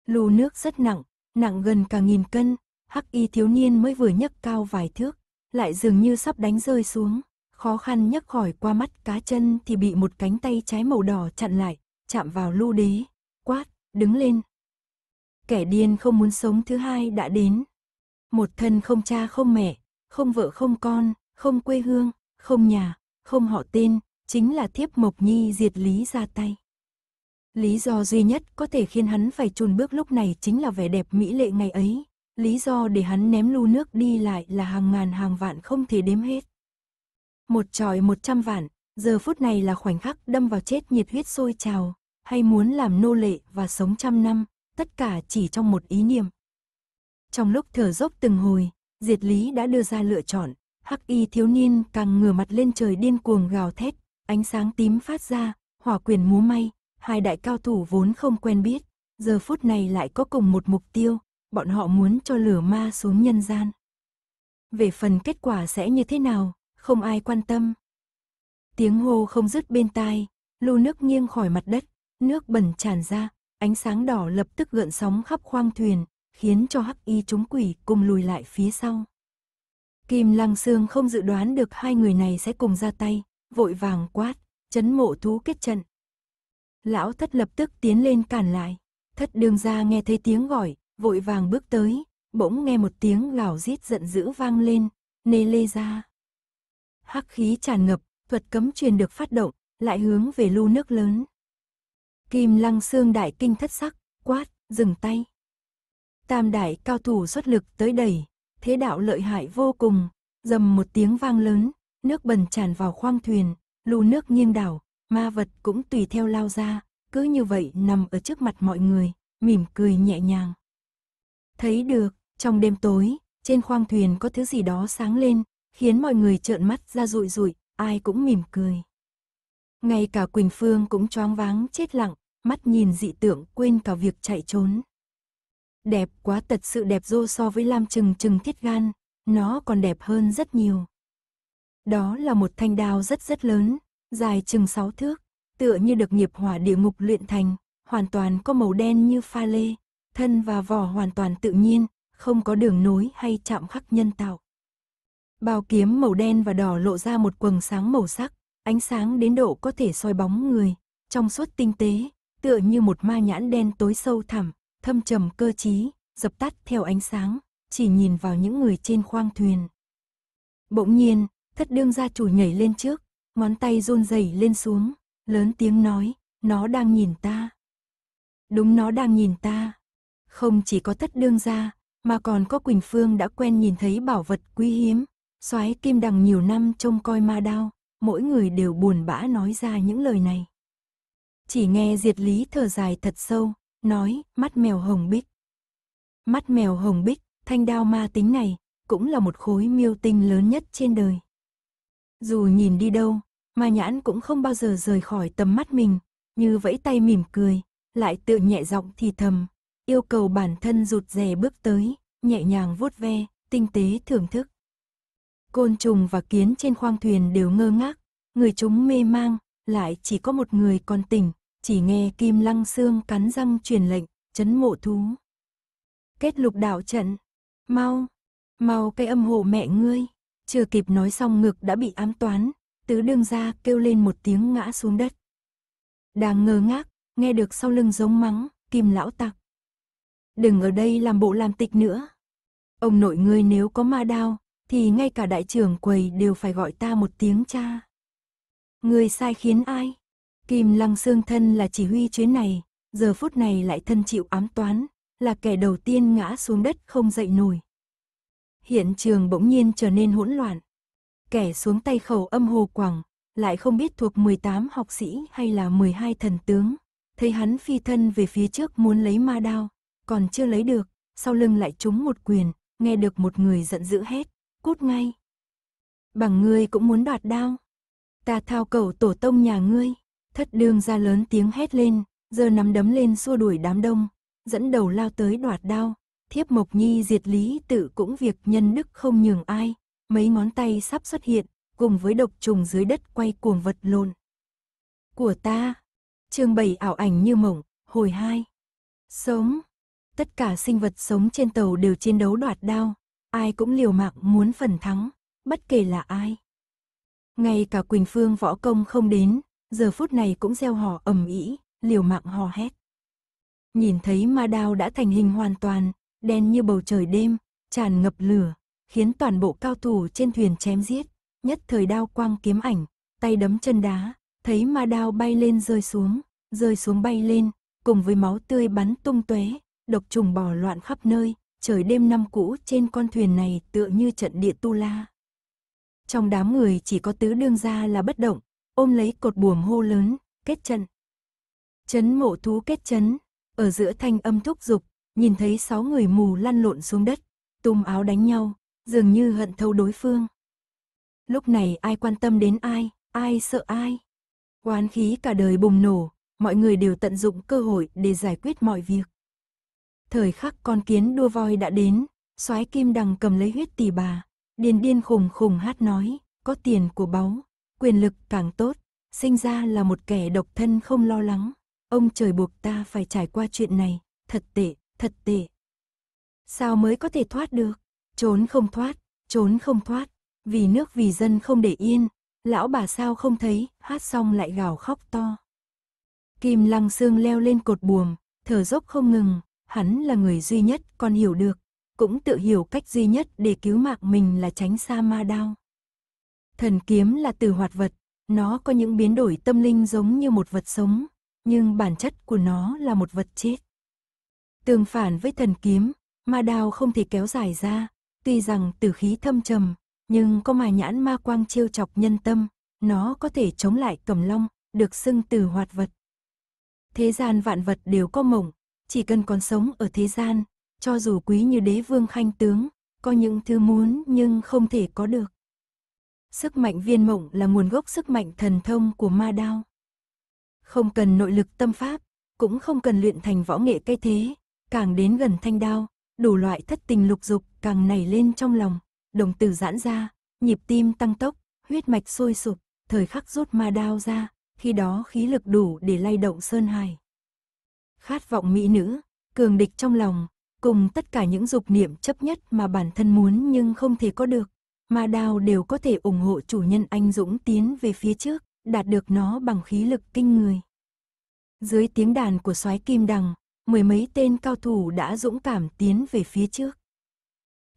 Lu nước rất nặng, nặng gần cả nghìn cân, hắc y thiếu niên mới vừa nhấc cao vài thước, lại dường như sắp đánh rơi xuống, khó khăn nhấc khỏi qua mắt cá chân thì bị một cánh tay trái màu đỏ chặn lại, chạm vào lu đế, quát, đứng lên. Kẻ điên không muốn sống thứ hai đã đến. Một thân không cha không mẹ, không vợ không con, không quê hương, không nhà, không họ tên, chính là thiếp Mộc Nhi diệt Lý ra tay. Lý do duy nhất có thể khiến hắn phải chùn bước lúc này chính là vẻ đẹp mỹ lệ ngày ấy. Lý do để hắn ném lu nước đi lại là hàng ngàn hàng vạn không thể đếm hết. Một tròi một trăm vạn, giờ phút này là khoảnh khắc đâm vào chết nhiệt huyết sôi trào, hay muốn làm nô lệ và sống trăm năm, tất cả chỉ trong một ý niệm. Trong lúc thở dốc từng hồi, Diệt Lý đã đưa ra lựa chọn, hắc y thiếu niên càng ngửa mặt lên trời điên cuồng gào thét, ánh sáng tím phát ra, hỏa quyền múa may, hai đại cao thủ vốn không quen biết, giờ phút này lại có cùng một mục tiêu, bọn họ muốn cho lửa ma xuống nhân gian. Về phần kết quả sẽ như thế nào, không ai quan tâm. Tiếng hô không dứt bên tai, lu nước nghiêng khỏi mặt đất, nước bẩn tràn ra, ánh sáng đỏ lập tức gợn sóng khắp khoang thuyền, khiến cho hắc y chúng quỷ cùng lùi lại phía sau. Kim Lăng Sương không dự đoán được hai người này sẽ cùng ra tay, vội vàng quát, chấn mộ thú kết trận. Lão thất lập tức tiến lên cản lại, thất đường ra nghe thấy tiếng gọi, vội vàng bước tới, bỗng nghe một tiếng gào rít giận dữ vang lên, nê lê ra. Hắc khí tràn ngập, thuật cấm truyền được phát động, lại hướng về lu nước lớn. Kim lăng Sương đại kinh thất sắc, quát, dừng tay. Tam đại cao thủ xuất lực tới đẩy, thế đạo lợi hại vô cùng, dầm một tiếng vang lớn, nước bẩn tràn vào khoang thuyền, lù nước nghiêng đảo, ma vật cũng tùy theo lao ra, cứ như vậy nằm ở trước mặt mọi người, mỉm cười nhẹ nhàng. Thấy được, trong đêm tối, trên khoang thuyền có thứ gì đó sáng lên, khiến mọi người trợn mắt ra rụi rụi, ai cũng mỉm cười. Ngay cả Quỳnh Phương cũng choáng váng chết lặng, mắt nhìn dị tượng quên cả việc chạy trốn. Đẹp quá thật sự đẹp rô so với lam trừng trừng thiết gan, nó còn đẹp hơn rất nhiều. Đó là một thanh đao rất rất lớn, dài chừng 6 thước, tựa như được nghiệp hỏa địa ngục luyện thành, hoàn toàn có màu đen như pha lê, thân và vỏ hoàn toàn tự nhiên, không có đường nối hay chạm khắc nhân tạo. Bao kiếm màu đen và đỏ lộ ra một quầng sáng màu sắc, ánh sáng đến độ có thể soi bóng người, trong suốt tinh tế, tựa như một ma nhãn đen tối sâu thẳm, thâm trầm cơ trí, dập tắt theo ánh sáng, chỉ nhìn vào những người trên khoang thuyền. Bỗng nhiên, thất đương gia chủ nhảy lên trước, ngón tay run rẩy lên xuống, lớn tiếng nói, nó đang nhìn ta. Đúng nó đang nhìn ta. Không chỉ có thất đương gia, mà còn có Quỳnh Phương đã quen nhìn thấy bảo vật quý hiếm, soái kim đằng nhiều năm trông coi ma đao, mỗi người đều buồn bã nói ra những lời này. Chỉ nghe Diệt Lý thở dài thật sâu, nói, mắt mèo hồng bích. Mắt mèo hồng bích, thanh đao ma tính này, cũng là một khối miêu tinh lớn nhất trên đời. Dù nhìn đi đâu, ma nhãn cũng không bao giờ rời khỏi tầm mắt mình, như vẫy tay mỉm cười, lại tự nhẹ giọng thì thầm, yêu cầu bản thân rụt rè bước tới, nhẹ nhàng vuốt ve, tinh tế thưởng thức. Côn trùng và kiến trên khoang thuyền đều ngơ ngác, người chúng mê mang, lại chỉ có một người còn tỉnh, chỉ nghe Kim Lăng xương cắn răng truyền lệnh, chấn mộ thú. Kết lục đảo trận, mau, mau cái âm hộ mẹ ngươi, chưa kịp nói xong ngực đã bị ám toán, tứ đương ra kêu lên một tiếng ngã xuống đất. Đang ngơ ngác, nghe được sau lưng giống mắng, Kim Lão Tặc. Đừng ở đây làm bộ làm tịch nữa. Ông nội ngươi nếu có ma đao, thì ngay cả đại trưởng quầy đều phải gọi ta một tiếng cha. người sai khiến ai? Kim Lăng Sương thân là chỉ huy chuyến này, giờ phút này lại thân chịu ám toán, là kẻ đầu tiên ngã xuống đất không dậy nổi. Hiện trường bỗng nhiên trở nên hỗn loạn. Kẻ xuống tay khẩu âm Hồ quẳng lại không biết thuộc 18 học sĩ hay là 12 thần tướng, thấy hắn phi thân về phía trước muốn lấy ma đao, còn chưa lấy được, sau lưng lại trúng một quyền, nghe được một người giận dữ hét, cút ngay. Bằng ngươi cũng muốn đoạt đao. Ta thao cầu tổ tông nhà ngươi. Thất đương ra lớn tiếng hét lên, giờ nắm đấm lên xua đuổi đám đông, dẫn đầu lao tới đoạt đao. Thiếp Mộc Nhi diệt lý tự cũng việc nhân đức không nhường ai, mấy ngón tay sắp xuất hiện, cùng với độc trùng dưới đất quay cuồng vật lộn. Của ta, chương bảy ảo ảnh như mộng, hồi hai. Sống, tất cả sinh vật sống trên tàu đều chiến đấu đoạt đao, ai cũng liều mạng muốn phần thắng, bất kể là ai. Ngay cả Quỳnh Phương võ công không đến, giờ phút này cũng gieo hò ầm ĩ, liều mạng hò hét. Nhìn thấy ma đao đã thành hình hoàn toàn, đen như bầu trời đêm, tràn ngập lửa, khiến toàn bộ cao thủ trên thuyền chém giết, nhất thời đao quang kiếm ảnh, tay đấm chân đá, thấy ma đao bay lên rơi xuống, rơi xuống bay lên, cùng với máu tươi bắn tung tóe, độc trùng bò loạn khắp nơi, trời đêm năm cũ trên con thuyền này tựa như trận địa tu la. Trong đám người chỉ có tứ đương gia là bất động, ôm lấy cột buồm hô lớn, kết trận Chấn mộ thú kết chấn, ở giữa thanh âm thúc dục, nhìn thấy sáu người mù lăn lộn xuống đất, tung áo đánh nhau, dường như hận thấu đối phương. Lúc này ai quan tâm đến ai, ai sợ ai. Oán khí cả đời bùng nổ, mọi người đều tận dụng cơ hội để giải quyết mọi việc. Thời khắc con kiến đua voi đã đến, soái kim đằng cầm lấy huyết tỷ bà, điền điên khùng khùng hát nói, có tiền của báu, quyền lực càng tốt. Sinh ra là một kẻ độc thân không lo lắng, ông trời buộc ta phải trải qua chuyện này, thật tệ, thật tệ. Sao mới có thể thoát được? Trốn không thoát, trốn không thoát, vì nước vì dân không để yên, lão bà sao không thấy, hát xong lại gào khóc to. Kim Lăng xương leo lên cột buồm, thở dốc không ngừng, hắn là người duy nhất còn hiểu được, cũng tự hiểu cách duy nhất để cứu mạng mình là tránh xa ma đao. Thần kiếm là từ hoạt vật, nó có những biến đổi tâm linh giống như một vật sống, nhưng bản chất của nó là một vật chết. Tương phản với thần kiếm, ma đao không thể kéo dài ra, tuy rằng tử khí thâm trầm, nhưng có mà nhãn ma quang chiêu chọc nhân tâm, nó có thể chống lại cầm long, được xưng từ hoạt vật. Thế gian vạn vật đều có mộng, chỉ cần còn sống ở thế gian, cho dù quý như đế vương khanh tướng, có những thứ muốn nhưng không thể có được. Sức mạnh viên mộng là nguồn gốc sức mạnh thần thông của ma đao. Không cần nội lực tâm pháp, cũng không cần luyện thành võ nghệ cây thế, càng đến gần thanh đao, đủ loại thất tình lục dục càng nảy lên trong lòng, đồng tử giãn ra, nhịp tim tăng tốc, huyết mạch sôi sục, thời khắc rút ma đao ra, khi đó khí lực đủ để lay động sơn hài. Khát vọng mỹ nữ, cường địch trong lòng, cùng tất cả những dục niệm chấp nhất mà bản thân muốn nhưng không thể có được, ma đao đều có thể ủng hộ chủ nhân anh dũng tiến về phía trước, đạt được nó bằng khí lực kinh người. Dưới tiếng đàn của soái kim đằng, mười mấy tên cao thủ đã dũng cảm tiến về phía trước.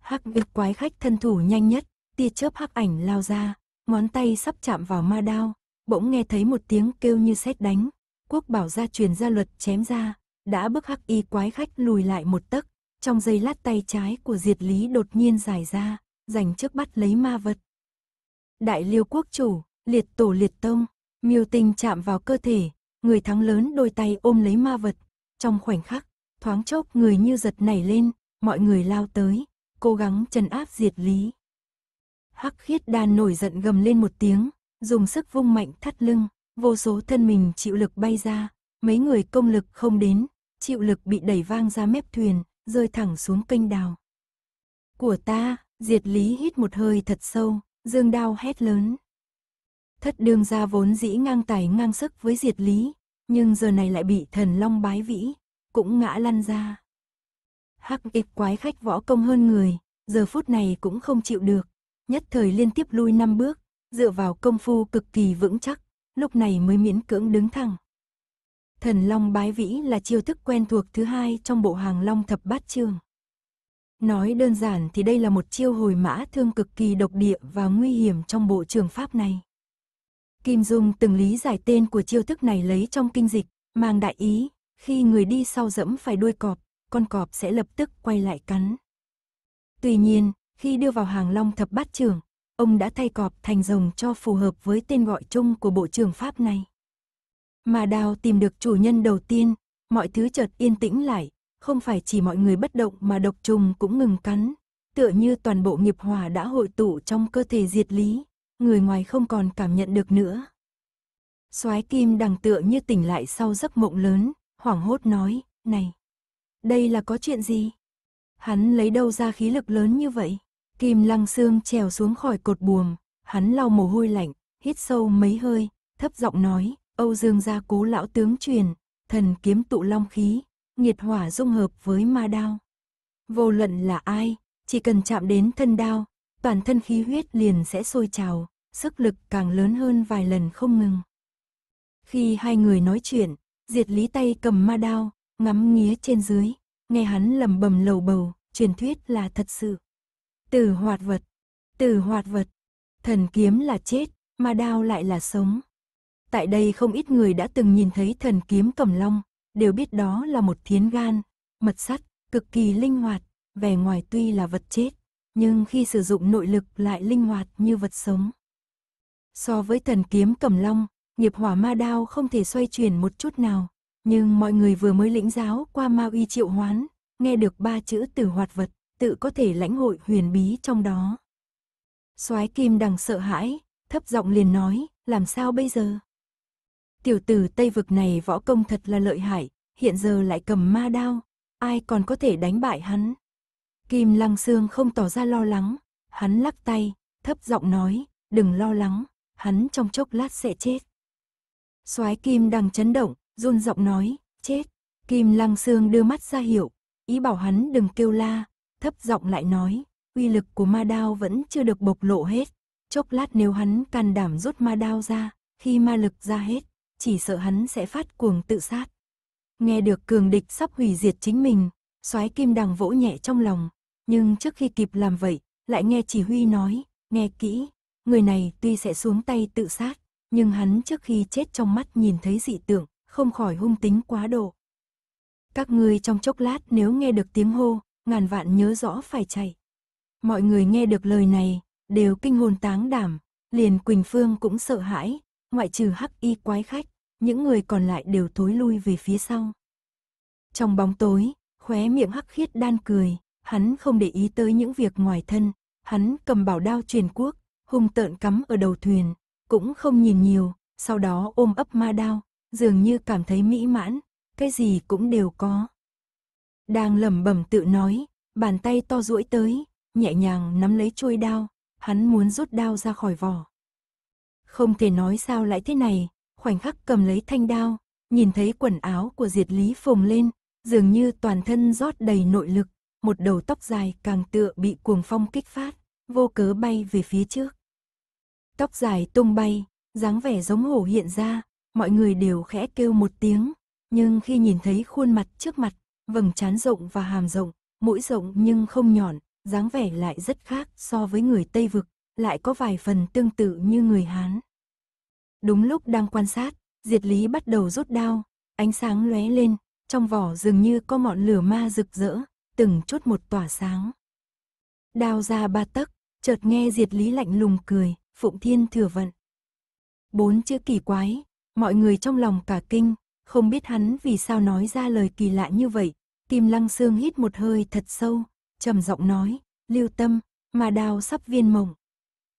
Hắc ực quái khách thân thủ nhanh nhất, tia chớp hắc ảnh lao ra, ngón tay sắp chạm vào ma đao, bỗng nghe thấy một tiếng kêu như sét đánh, quốc bảo ra truyền ra luật chém ra, đã bức hắc y quái khách lùi lại một tấc, trong giây lát tay trái của Diệt Lý đột nhiên dài ra, dành trước bắt lấy ma vật. Đại liêu quốc chủ, liệt tổ liệt tông, miêu tình chạm vào cơ thể, người thắng lớn đôi tay ôm lấy ma vật. Trong khoảnh khắc, thoáng chốc người như giật nảy lên, mọi người lao tới, cố gắng trấn áp diệt lý. Hắc khiết đan nổi giận gầm lên một tiếng, dùng sức vung mạnh thắt lưng, vô số thân mình chịu lực bay ra, mấy người công lực không đến, chịu lực bị đẩy vang ra mép thuyền, rơi thẳng xuống kênh đào. Của ta, Diệt Lý hít một hơi thật sâu, dương đao hét lớn. Thất đương gia vốn dĩ ngang tài ngang sức với Diệt Lý, nhưng giờ này lại bị thần long bái vĩ, cũng ngã lăn ra. Hắc ịch quái khách võ công hơn người, giờ phút này cũng không chịu được, nhất thời liên tiếp lui năm bước, dựa vào công phu cực kỳ vững chắc, lúc này mới miễn cưỡng đứng thẳng. Thần long bái vĩ là chiêu thức quen thuộc thứ hai trong bộ hàng long thập bát trường. Nói đơn giản thì đây là một chiêu hồi mã thương cực kỳ độc địa và nguy hiểm trong bộ trường pháp này. Kim Dung từng lý giải tên của chiêu thức này lấy trong kinh dịch, mang đại ý, khi người đi sau dẫm phải đuôi cọp, con cọp sẽ lập tức quay lại cắn. Tuy nhiên, khi đưa vào hàng long thập bát trường, ông đã thay cọp thành rồng cho phù hợp với tên gọi chung của bộ trường pháp này. Mà đào tìm được chủ nhân đầu tiên, mọi thứ chợt yên tĩnh lại, không phải chỉ mọi người bất động mà độc trùng cũng ngừng cắn. Tựa như toàn bộ nghiệp hỏa đã hội tụ trong cơ thể diệt lý, người ngoài không còn cảm nhận được nữa. soái kim đằng tựa như tỉnh lại sau giấc mộng lớn, hoảng hốt nói, này, đây là có chuyện gì? Hắn lấy đâu ra khí lực lớn như vậy? Kim lăng xương trèo xuống khỏi cột buồm, hắn lau mồ hôi lạnh, hít sâu mấy hơi, thấp giọng nói, Âu Dương gia cố lão tướng truyền, thần kiếm tụ long khí, nhiệt hỏa dung hợp với ma đao. Vô luận là ai, chỉ cần chạm đến thân đao, toàn thân khí huyết liền sẽ sôi trào, sức lực càng lớn hơn vài lần không ngừng. Khi hai người nói chuyện, Diệt Lý tay cầm ma đao, ngắm nghía trên dưới, nghe hắn lầm bầm lầu bầu, truyền thuyết là thật sự. Từ hoạt vật, từ hoạt vật, thần kiếm là chết, ma đao lại là sống. Tại đây không ít người đã từng nhìn thấy thần kiếm cầm long, đều biết đó là một thiến gan, mật sắt, cực kỳ linh hoạt, vẻ ngoài tuy là vật chết, nhưng khi sử dụng nội lực lại linh hoạt như vật sống. So với thần kiếm cẩm long, nghiệp hỏa ma đao không thể xoay chuyển một chút nào, nhưng mọi người vừa mới lĩnh giáo qua ma uy triệu hoán, nghe được ba chữ từ hoạt vật, tự có thể lãnh hội huyền bí trong đó. soái kim đằng sợ hãi, thấp giọng liền nói, làm sao bây giờ? Tiểu tử Tây Vực này võ công thật là lợi hại, hiện giờ lại cầm ma đao, ai còn có thể đánh bại hắn. Kim Lăng Sương không tỏ ra lo lắng, hắn lắc tay, thấp giọng nói, đừng lo lắng, hắn trong chốc lát sẽ chết. soái Kim đang chấn động, run giọng nói, chết. Kim Lăng Sương đưa mắt ra hiệu, ý bảo hắn đừng kêu la, thấp giọng lại nói, uy lực của ma đao vẫn chưa được bộc lộ hết, chốc lát nếu hắn can đảm rút ma đao ra, khi ma lực ra hết, chỉ sợ hắn sẽ phát cuồng tự sát. Nghe được cường địch sắp hủy diệt chính mình, soái kim đằng vỗ nhẹ trong lòng, nhưng trước khi kịp làm vậy, lại nghe chỉ huy nói, nghe kỹ, người này tuy sẽ xuống tay tự sát, nhưng hắn trước khi chết trong mắt nhìn thấy dị tượng, không khỏi hung tính quá độ. Các người trong chốc lát nếu nghe được tiếng hô, ngàn vạn nhớ rõ phải chạy. Mọi người nghe được lời này, đều kinh hồn táng đảm, liền Quỳnh Phương cũng sợ hãi, ngoại trừ hắc y quái khách, những người còn lại đều thối lui về phía sau. Trong bóng tối, khóe miệng hắc khiết đan cười, hắn không để ý tới những việc ngoài thân, hắn cầm bảo đao truyền quốc, hung tợn cắm ở đầu thuyền, cũng không nhìn nhiều, sau đó ôm ấp ma đao, dường như cảm thấy mỹ mãn, cái gì cũng đều có. Đang lẩm bẩm tự nói, bàn tay to duỗi tới, nhẹ nhàng nắm lấy chuôi đao, hắn muốn rút đao ra khỏi vỏ. Không thể nói sao lại thế này, khoảnh khắc cầm lấy thanh đao, nhìn thấy quần áo của Diệt Lý phồng lên, dường như toàn thân rót đầy nội lực, một đầu tóc dài càng tựa bị cuồng phong kích phát, vô cớ bay về phía trước. Tóc dài tung bay, dáng vẻ giống hổ hiện ra, mọi người đều khẽ kêu một tiếng, nhưng khi nhìn thấy khuôn mặt trước mặt, vầng trán rộng và hàm rộng, mũi rộng nhưng không nhọn, dáng vẻ lại rất khác so với người Tây Vực, lại có vài phần tương tự như người Hán. Đúng lúc đang quan sát, Diệt Lý bắt đầu rút đao, ánh sáng lóe lên, trong vỏ dường như có ngọn lửa ma rực rỡ, từng chút một tỏa sáng. Đao ra ba tấc, chợt nghe Diệt Lý lạnh lùng cười, Phụng Thiên thừa vận. Bốn chữ kỳ quái, mọi người trong lòng cả kinh, không biết hắn vì sao nói ra lời kỳ lạ như vậy. Kim Lăng Sương hít một hơi thật sâu, trầm giọng nói, lưu tâm, mà đào sắp viên mộng.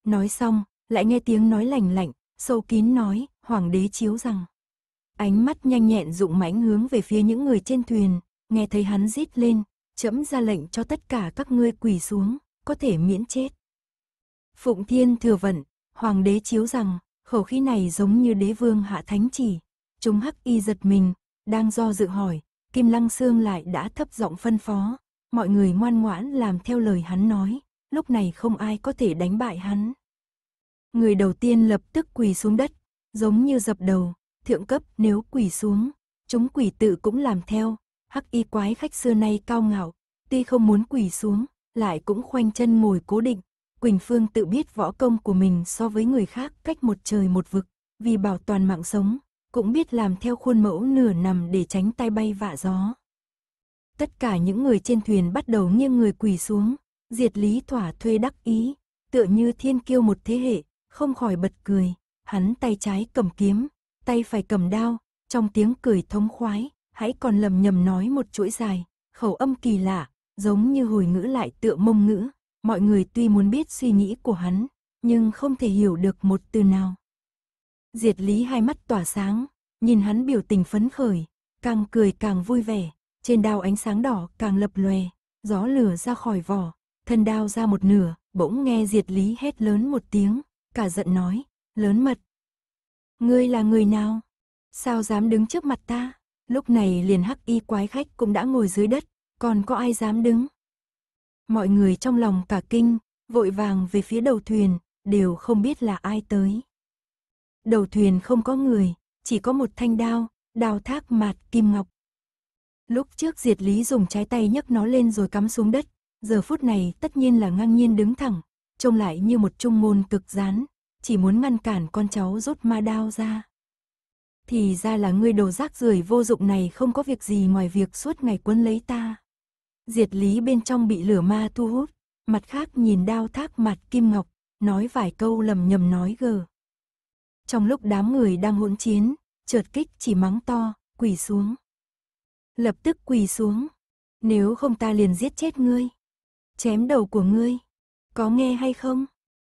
Nói xong, lại nghe tiếng nói lạnh lạnh, sâu kín nói, hoàng đế chiếu rằng. Ánh mắt nhanh nhẹn dụng mãnh hướng về phía những người trên thuyền, nghe thấy hắn rít lên, chấm ra lệnh cho tất cả các ngươi quỳ xuống, có thể miễn chết. Phụng thiên thừa vận, hoàng đế chiếu rằng, khẩu khí này giống như đế vương hạ thánh chỉ. Chúng hắc y giật mình, đang do dự hỏi, kim lăng xương lại đã thấp giọng phân phó, mọi người ngoan ngoãn làm theo lời hắn nói, lúc này không ai có thể đánh bại hắn người đầu tiên lập tức quỳ xuống đất, giống như dập đầu, thượng cấp nếu quỳ xuống, chúng quỷ tự cũng làm theo, hắc y quái khách xưa nay cao ngạo, tuy không muốn quỳ xuống, lại cũng khoanh chân ngồi cố định. Quỳnh Phương tự biết võ công của mình so với người khác cách một trời một vực, vì bảo toàn mạng sống, cũng biết làm theo khuôn mẫu nửa nằm để tránh tay bay vạ gió. Tất cả những người trên thuyền bắt đầu nghiêng người quỳ xuống, diệt lý thỏa thuê đắc ý, tựa như thiên kiêu một thế hệ, không khỏi bật cười, hắn tay trái cầm kiếm, tay phải cầm đao, trong tiếng cười thống khoái, hãy còn lầm nhầm nói một chuỗi dài, khẩu âm kỳ lạ, giống như hồi ngữ lại tựa mông ngữ, mọi người tuy muốn biết suy nghĩ của hắn, nhưng không thể hiểu được một từ nào. Diệt Lý hai mắt tỏa sáng, nhìn hắn biểu tình phấn khởi, càng cười càng vui vẻ, trên đao ánh sáng đỏ càng lập lòe, gió lửa ra khỏi vỏ, thân đao ra một nửa, bỗng nghe Diệt Lý hét lớn một tiếng, cả giận nói, lớn mật. Ngươi là người nào? Sao dám đứng trước mặt ta? Lúc này liền hắc y quái khách cũng đã ngồi dưới đất, còn có ai dám đứng? Mọi người trong lòng cả kinh, vội vàng về phía đầu thuyền, đều không biết là ai tới. Đầu thuyền không có người, chỉ có một thanh đao, đao thác mạt kim ngọc. Lúc trước Diệt Lý dùng trái tay nhấc nó lên rồi cắm xuống đất, giờ phút này tất nhiên là ngang nhiên đứng thẳng, trông lại như một trung môn cực rán, chỉ muốn ngăn cản con cháu rút ma đao ra. Thì ra là ngươi đồ rác rưởi vô dụng này không có việc gì ngoài việc suốt ngày quấn lấy ta. Diệt lý bên trong bị lửa ma thu hút, mặt khác nhìn đao thác mặt kim ngọc, nói vài câu lầm nhầm nói gờ. Trong lúc đám người đang hỗn chiến, chợt kích chỉ mắng to, quỳ xuống. Lập tức quỳ xuống, nếu không ta liền giết chết ngươi, chém đầu của ngươi. Có nghe hay không?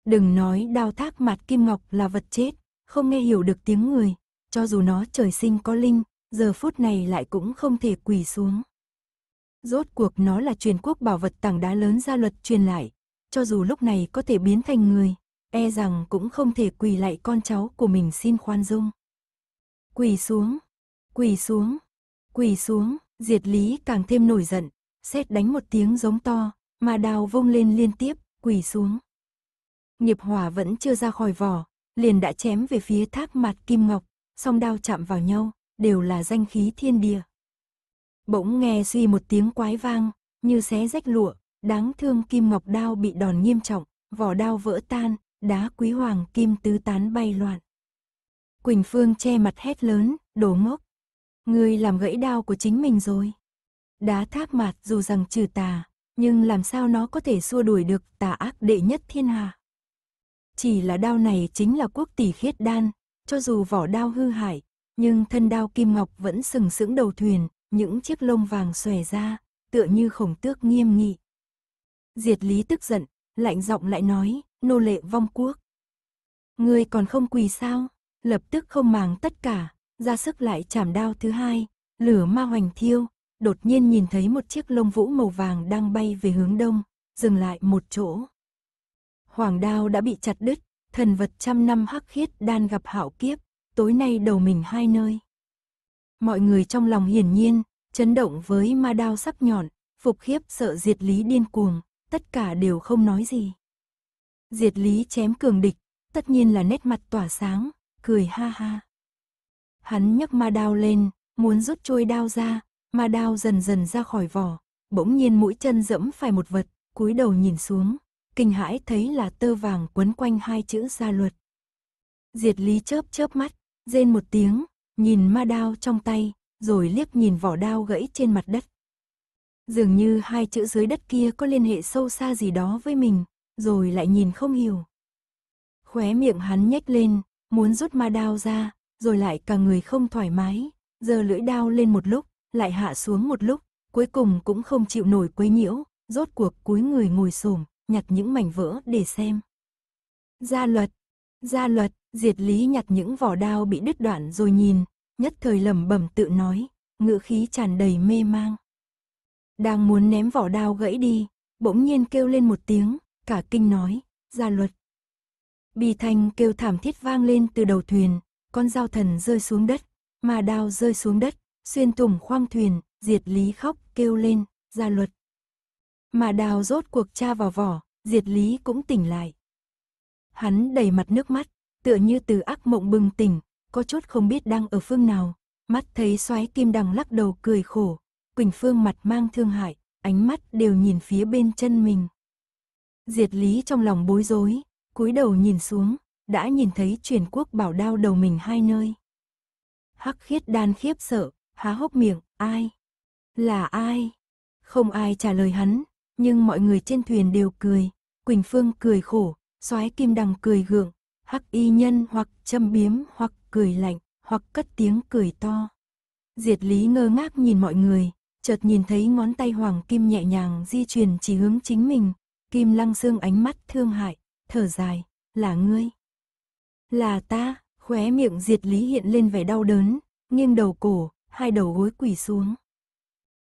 Đừng nói đao thác mặt kim ngọc là vật chết, không nghe hiểu được tiếng người, cho dù nó trời sinh có linh, giờ phút này lại cũng không thể quỳ xuống. Rốt cuộc nó là truyền quốc bảo vật tảng đá lớn ra luật truyền lại, cho dù lúc này có thể biến thành người, e rằng cũng không thể quỳ lại con cháu của mình xin khoan dung. Quỳ xuống, quỳ xuống, quỳ xuống, diệt lý càng thêm nổi giận, xét đánh một tiếng giống to, mà đào vung lên liên tiếp, quỳ xuống. Nghiệp hỏa vẫn chưa ra khỏi vỏ, liền đã chém về phía thác mặt kim ngọc, song đao chạm vào nhau, đều là danh khí thiên địa. Bỗng nghe suy một tiếng quái vang, như xé rách lụa, đáng thương kim ngọc đao bị đòn nghiêm trọng, vỏ đao vỡ tan, đá quý hoàng kim tứ tán bay loạn. Quỳnh Phương che mặt hét lớn, đổ ngốc. Ngươi làm gãy đao của chính mình rồi. Đá thác mạt dù rằng trừ tà, nhưng làm sao nó có thể xua đuổi được tà ác đệ nhất thiên hà. Chỉ là đao này chính là quốc tỷ khiết đan, cho dù vỏ đao hư hại, nhưng thân đao kim ngọc vẫn sừng sững đầu thuyền, những chiếc lông vàng xòe ra, tựa như khổng tước nghiêm nghị. Diệt lý tức giận, lạnh giọng lại nói, nô lệ vong quốc. Ngươi còn không quỳ sao, lập tức không màng tất cả, ra sức lại chảm đao thứ hai, lửa ma hoành thiêu, đột nhiên nhìn thấy một chiếc lông vũ màu vàng đang bay về hướng đông, dừng lại một chỗ. Hoàng đao đã bị chặt đứt, thần vật trăm năm hắc khiết đan gặp hảo kiếp, tối nay đầu mình hai nơi. Mọi người trong lòng hiển nhiên, chấn động với ma đao sắc nhọn, phục khiếp sợ diệt lý điên cuồng, tất cả đều không nói gì. Diệt lý chém cường địch, tất nhiên là nét mặt tỏa sáng, cười ha ha. Hắn nhấc ma đao lên, muốn rút trôi đao ra, mà đao dần dần ra khỏi vỏ, bỗng nhiên mũi chân dẫm phải một vật, cúi đầu nhìn xuống, kinh hãi thấy là tơ vàng quấn quanh hai chữ gia luật. Diệt lý chớp chớp mắt, rên một tiếng, nhìn ma đao trong tay, rồi liếc nhìn vỏ đao gãy trên mặt đất. Dường như hai chữ dưới đất kia có liên hệ sâu xa gì đó với mình, rồi lại nhìn không hiểu. Khóe miệng hắn nhếch lên, muốn rút ma đao ra, rồi lại cả người không thoải mái, giờ lưỡi đao lên một lúc, lại hạ xuống một lúc, cuối cùng cũng không chịu nổi quấy nhiễu, rốt cuộc cúi người ngồi xổm, nhặt những mảnh vỡ để xem. Gia luật, gia luật, diệt lý nhặt những vỏ đao bị đứt đoạn rồi nhìn, nhất thời lẩm bẩm tự nói, ngữ khí tràn đầy mê mang. Đang muốn ném vỏ đao gãy đi, bỗng nhiên kêu lên một tiếng, cả kinh nói, gia luật. Bì thanh kêu thảm thiết vang lên từ đầu thuyền, con dao thần rơi xuống đất, mà đao rơi xuống đất, xuyên tủng khoang thuyền, diệt lý khóc, kêu lên, ra luật. Mà đào rốt cuộc cha vào vỏ, diệt lý cũng tỉnh lại. Hắn đầy mặt nước mắt, tựa như từ ác mộng bừng tỉnh, có chút không biết đang ở phương nào. Mắt thấy xoáy kim đằng lắc đầu cười khổ, Quỳnh Phương mặt mang thương hại, ánh mắt đều nhìn phía bên chân mình. Diệt lý trong lòng bối rối, cúi đầu nhìn xuống, đã nhìn thấy truyền quốc bảo đao đầu mình hai nơi. Hắc khiết đan khiếp sợ, há hốc miệng, ai? Là ai? Không ai trả lời hắn, nhưng mọi người trên thuyền đều cười. Quỳnh Phương cười khổ, soái kim đằng cười gượng, hắc y nhân hoặc châm biếm hoặc cười lạnh, hoặc cất tiếng cười to. Diệt lý ngơ ngác nhìn mọi người, chợt nhìn thấy ngón tay hoàng kim nhẹ nhàng di chuyển chỉ hướng chính mình. Kim lăng xương ánh mắt thương hại, thở dài, là ngươi. Là ta, khóe miệng diệt lý hiện lên vẻ đau đớn, nghiêng đầu cổ, hai đầu gối quỳ xuống.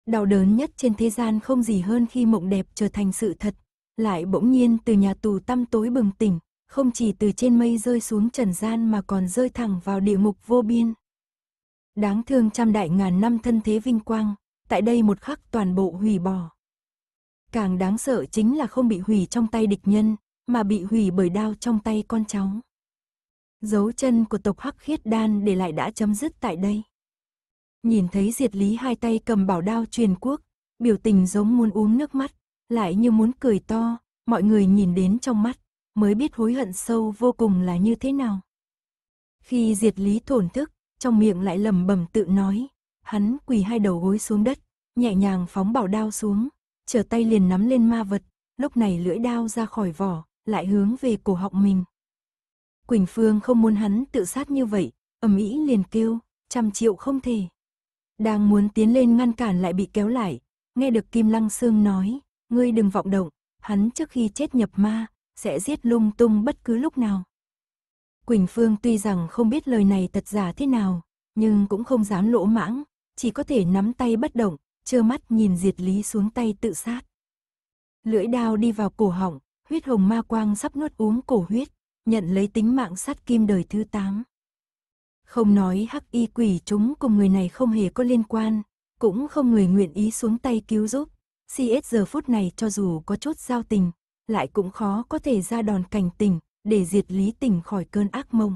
Đau đớn nhất trên thế gian không gì hơn khi mộng đẹp trở thành sự thật, lại bỗng nhiên từ nhà tù tăm tối bừng tỉnh, không chỉ từ trên mây rơi xuống trần gian mà còn rơi thẳng vào địa ngục vô biên. Đáng thương trăm đại ngàn năm thân thế vinh quang, tại đây một khắc toàn bộ hủy bỏ. Càng đáng sợ chính là không bị hủy trong tay địch nhân, mà bị hủy bởi đao trong tay con cháu. Dấu chân của tộc Hắc Khiết Đan để lại đã chấm dứt tại đây nhìn thấy diệt lý hai tay cầm bảo đao truyền quốc, biểu tình giống muốn uống nước mắt, lại như muốn cười to, mọi người nhìn đến trong mắt, mới biết hối hận sâu vô cùng là như thế nào. Khi diệt lý thổn thức, trong miệng lại lầm bẩm tự nói, hắn quỳ hai đầu gối xuống đất, nhẹ nhàng phóng bảo đao xuống, trở tay liền nắm lên ma vật, lúc này lưỡi đao ra khỏi vỏ, lại hướng về cổ họng mình. Quỳnh Phương không muốn hắn tự sát như vậy, ầm ĩ liền kêu, trăm triệu không thể. Đang muốn tiến lên ngăn cản lại bị kéo lại, nghe được Kim Lăng Sương nói, ngươi đừng vọng động, hắn trước khi chết nhập ma, sẽ giết lung tung bất cứ lúc nào. Quỳnh Phương tuy rằng không biết lời này thật giả thế nào, nhưng cũng không dám lỗ mãng, chỉ có thể nắm tay bất động, trơ mắt nhìn Diệt Lý xuống tay tự sát. Lưỡi đao đi vào cổ họng, huyết hồng ma quang sắp nuốt uống cổ huyết, nhận lấy tính mạng sát kim đời thứ 8. Không nói hắc y quỷ chúng cùng người này không hề có liên quan, cũng không người nguyện ý xuống tay cứu giúp. CS giờ phút này cho dù có chút giao tình, lại cũng khó có thể ra đòn cảnh tỉnh để diệt lý tỉnh khỏi cơn ác mộng.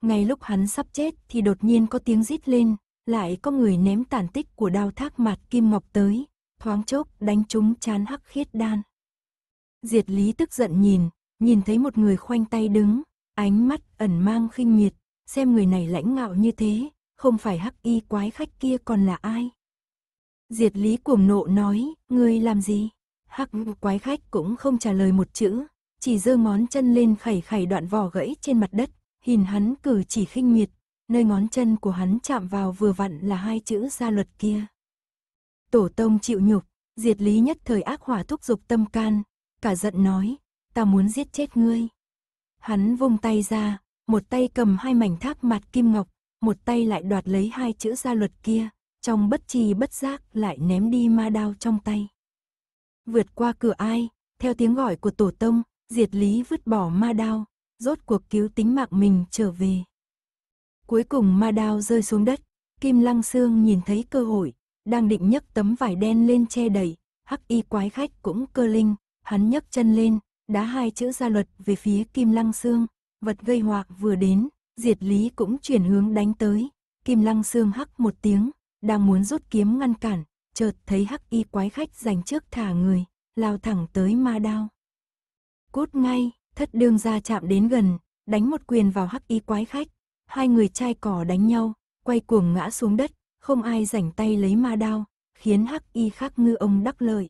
Ngay lúc hắn sắp chết thì đột nhiên có tiếng rít lên, lại có người ném tàn tích của đao thác mặt kim ngọc tới, thoáng chốc đánh trúng chán hắc khiết đan. Diệt lý tức giận nhìn, nhìn thấy một người khoanh tay đứng, ánh mắt ẩn mang khinh miệt, xem người này lãnh ngạo như thế, không phải hắc y quái khách kia còn là ai. Diệt lý cuồng nộ nói, ngươi làm gì? Hắc quái khách cũng không trả lời một chữ, chỉ giơ ngón chân lên khẩy khẩy đoạn vỏ gãy trên mặt đất, hình hắn cử chỉ khinh miệt, nơi ngón chân của hắn chạm vào vừa vặn là hai chữ gia luật kia. Tổ tông chịu nhục, diệt lý nhất thời ác hỏa thúc dục tâm can, cả giận nói, ta muốn giết chết ngươi. Hắn vung tay ra, một tay cầm hai mảnh thác mặt kim ngọc, một tay lại đoạt lấy hai chữ gia luật kia, trong bất trì bất giác lại ném đi ma đao trong tay. Vượt qua cửa ai, theo tiếng gọi của tổ tông, diệt lý vứt bỏ ma đao, rốt cuộc cứu tính mạng mình trở về. Cuối cùng ma đao rơi xuống đất, Kim Lăng xương nhìn thấy cơ hội, đang định nhấc tấm vải đen lên che đẩy, hắc y quái khách cũng cơ linh, hắn nhấc chân lên, đá hai chữ gia luật về phía Kim Lăng xương vật gây họa vừa đến, diệt lý cũng chuyển hướng đánh tới. Kim lăng xương hắc một tiếng, đang muốn rút kiếm ngăn cản, chợt thấy hắc y quái khách giành trước thả người, lao thẳng tới ma đao. Cút ngay, thất đương ra chạm đến gần, đánh một quyền vào hắc y quái khách, hai người trai cỏ đánh nhau, quay cuồng ngã xuống đất, không ai rảnh tay lấy ma đao, khiến hắc y khắc ngư ông đắc lợi.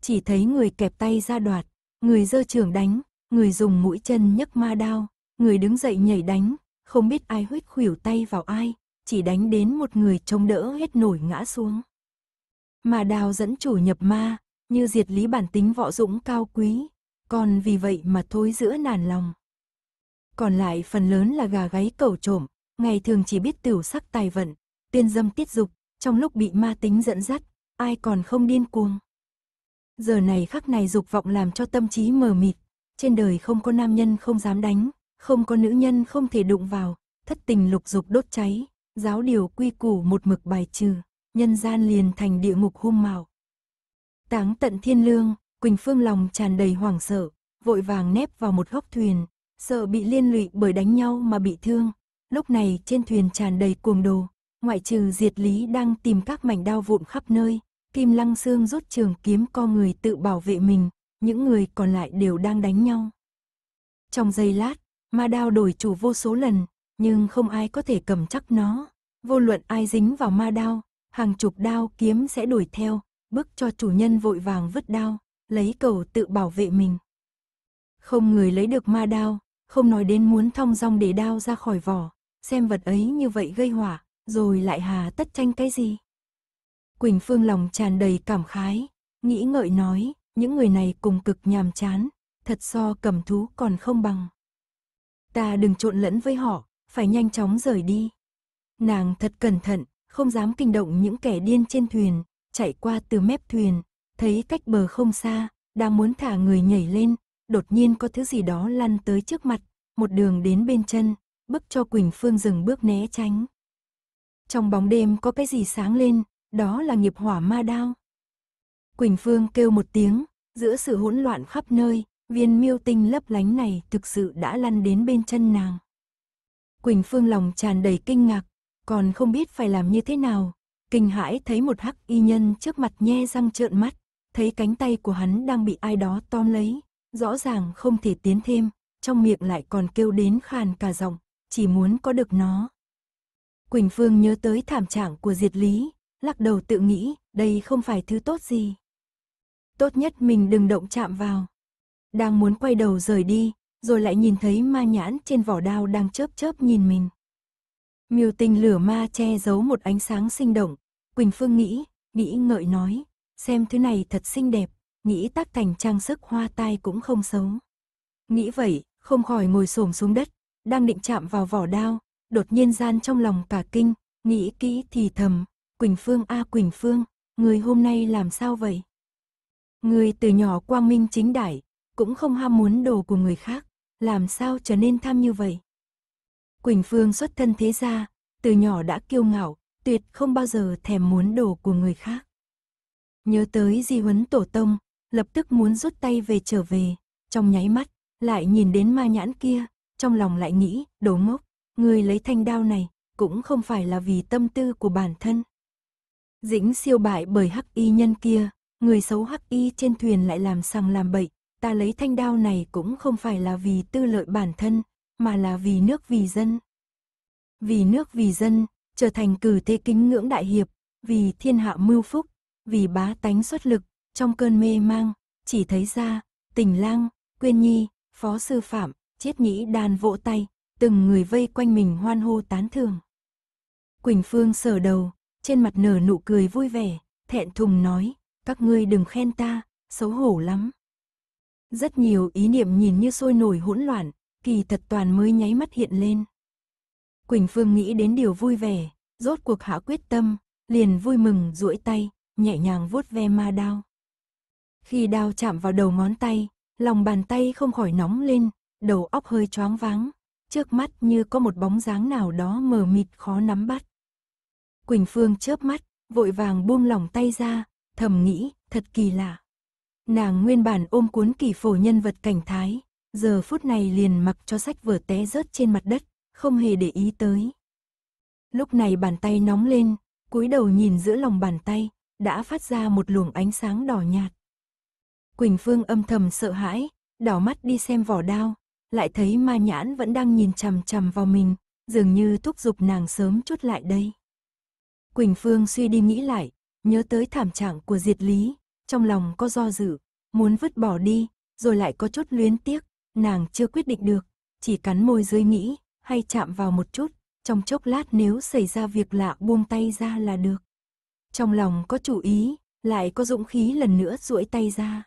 Chỉ thấy người kẹp tay ra đoạt, người dơ trường đánh, người dùng mũi chân nhấc ma đao, người đứng dậy nhảy đánh, không biết ai huyết khuỷu tay vào ai, chỉ đánh đến một người chống đỡ hết nổi ngã xuống. Mà đào dẫn chủ nhập ma, như diệt lý bản tính võ dũng cao quý, còn vì vậy mà thối giữa nản lòng. Còn lại phần lớn là gà gáy cầu trộm, ngày thường chỉ biết tiểu sắc tài vận, tiên dâm tiết dục, trong lúc bị ma tính dẫn dắt, ai còn không điên cuồng. Giờ này khắc này dục vọng làm cho tâm trí mờ mịt, trên đời không có nam nhân không dám đánh, không có nữ nhân không thể đụng vào, thất tình lục dục đốt cháy, giáo điều quy củ một mực bài trừ, nhân gian liền thành địa ngục hung mạo. Táng tận thiên lương, Quỳnh Phương lòng tràn đầy hoảng sợ, vội vàng nép vào một góc thuyền, sợ bị liên lụy bởi đánh nhau mà bị thương. Lúc này trên thuyền tràn đầy cuồng đồ, ngoại trừ diệt lý đang tìm các mảnh đao vụn khắp nơi, Kim Lăng xương rút trường kiếm co người tự bảo vệ mình, những người còn lại đều đang đánh nhau. Trong giây lát, ma đao đổi chủ vô số lần, nhưng không ai có thể cầm chắc nó. Vô luận ai dính vào ma đao, hàng chục đao kiếm sẽ đuổi theo, bức cho chủ nhân vội vàng vứt đao, lấy cầu tự bảo vệ mình. Không người lấy được ma đao, không nói đến muốn thong dong để đao ra khỏi vỏ, xem vật ấy như vậy gây hỏa, rồi lại hà tất tranh cái gì. Quỳnh Phương lòng tràn đầy cảm khái, nghĩ ngợi nói, những người này cùng cực nhàm chán, thật so cầm thú còn không bằng. Ta đừng trộn lẫn với họ, phải nhanh chóng rời đi. Nàng thật cẩn thận, không dám kinh động những kẻ điên trên thuyền, chạy qua từ mép thuyền, thấy cách bờ không xa, đang muốn thả người nhảy lên, đột nhiên có thứ gì đó lăn tới trước mặt, một đường đến bên chân, bức cho Quỳnh Phương dừng bước né tránh. Trong bóng đêm có cái gì sáng lên, đó là nghiệp hỏa ma đao. Quỳnh Phương kêu một tiếng, giữa sự hỗn loạn khắp nơi, viên miêu tinh lấp lánh này thực sự đã lăn đến bên chân nàng. Quỳnh Phương lòng tràn đầy kinh ngạc, còn không biết phải làm như thế nào. Kinh hãi thấy một hắc y nhân trước mặt nhe răng trợn mắt, thấy cánh tay của hắn đang bị ai đó tóm lấy, rõ ràng không thể tiến thêm, trong miệng lại còn kêu đến khàn cả giọng, chỉ muốn có được nó. Quỳnh Phương nhớ tới thảm trạng của Diệt Lý, lắc đầu tự nghĩ, đây không phải thứ tốt gì tốt nhất mình đừng động chạm vào. Đang muốn quay đầu rời đi, rồi lại nhìn thấy ma nhãn trên vỏ đao đang chớp chớp nhìn mình. Miêu tình lửa ma che giấu một ánh sáng sinh động, Quỳnh Phương nghĩ, nghĩ ngợi nói, xem thứ này thật xinh đẹp, nghĩ tác thành trang sức hoa tai cũng không xấu. Nghĩ vậy, không khỏi ngồi xổm xuống đất, đang định chạm vào vỏ đao, đột nhiên gian trong lòng cả kinh, nghĩ kỹ thì thầm, Quỳnh Phương a Quỳnh Phương, người hôm nay làm sao vậy? Người từ nhỏ quang minh chính đại, cũng không ham muốn đồ của người khác, làm sao trở nên tham như vậy? Quỳnh Phương xuất thân thế gia, từ nhỏ đã kiêu ngạo, tuyệt không bao giờ thèm muốn đồ của người khác. Nhớ tới di huấn tổ tông, lập tức muốn rút tay về trở về, trong nháy mắt, lại nhìn đến ma nhãn kia, trong lòng lại nghĩ, đồ ngốc, người lấy thanh đao này, cũng không phải là vì tâm tư của bản thân. Dĩnh siêu bại bởi hắc y nhân kia, người xấu hắc y trên thuyền lại làm sằng làm bậy, ta lấy thanh đao này cũng không phải là vì tư lợi bản thân, mà là vì nước vì dân. Vì nước vì dân, trở thành cử thế kính ngưỡng đại hiệp, vì thiên hạ mưu phúc, vì bá tánh xuất lực, trong cơn mê mang, chỉ thấy ra, tình lang, quyên nhi, phó sư phạm, chiết nhĩ đàn vỗ tay, từng người vây quanh mình hoan hô tán thưởng. Quỳnh Phương sờ đầu, trên mặt nở nụ cười vui vẻ, thẹn thùng nói, các ngươi đừng khen ta, xấu hổ lắm. Rất nhiều ý niệm nhìn như sôi nổi hỗn loạn, kỳ thật toàn mới nháy mắt hiện lên. Quỳnh Phương nghĩ đến điều vui vẻ, rốt cuộc hạ quyết tâm, liền vui mừng duỗi tay, nhẹ nhàng vuốt ve ma đao. Khi đao chạm vào đầu ngón tay, lòng bàn tay không khỏi nóng lên, đầu óc hơi choáng váng, trước mắt như có một bóng dáng nào đó mờ mịt khó nắm bắt. Quỳnh Phương chớp mắt, vội vàng buông lòng tay ra, thầm nghĩ, thật kỳ lạ. Nàng nguyên bản ôm cuốn kỳ phổ nhân vật cảnh thái, giờ phút này liền mặc cho sách vừa té rớt trên mặt đất, không hề để ý tới. Lúc này bàn tay nóng lên, cúi đầu nhìn giữa lòng bàn tay, đã phát ra một luồng ánh sáng đỏ nhạt. Quỳnh Phương âm thầm sợ hãi, đỏ mắt đi xem vỏ đao, lại thấy ma nhãn vẫn đang nhìn chằm chằm vào mình, dường như thúc giục nàng sớm chút lại đây. Quỳnh Phương suy đi nghĩ lại, nhớ tới thảm trạng của diệt lý, trong lòng có do dự, muốn vứt bỏ đi, rồi lại có chút luyến tiếc, nàng chưa quyết định được, chỉ cắn môi dưới nghĩ, hay chạm vào một chút, trong chốc lát nếu xảy ra việc lạ buông tay ra là được. Trong lòng có chủ ý, lại có dũng khí lần nữa duỗi tay ra.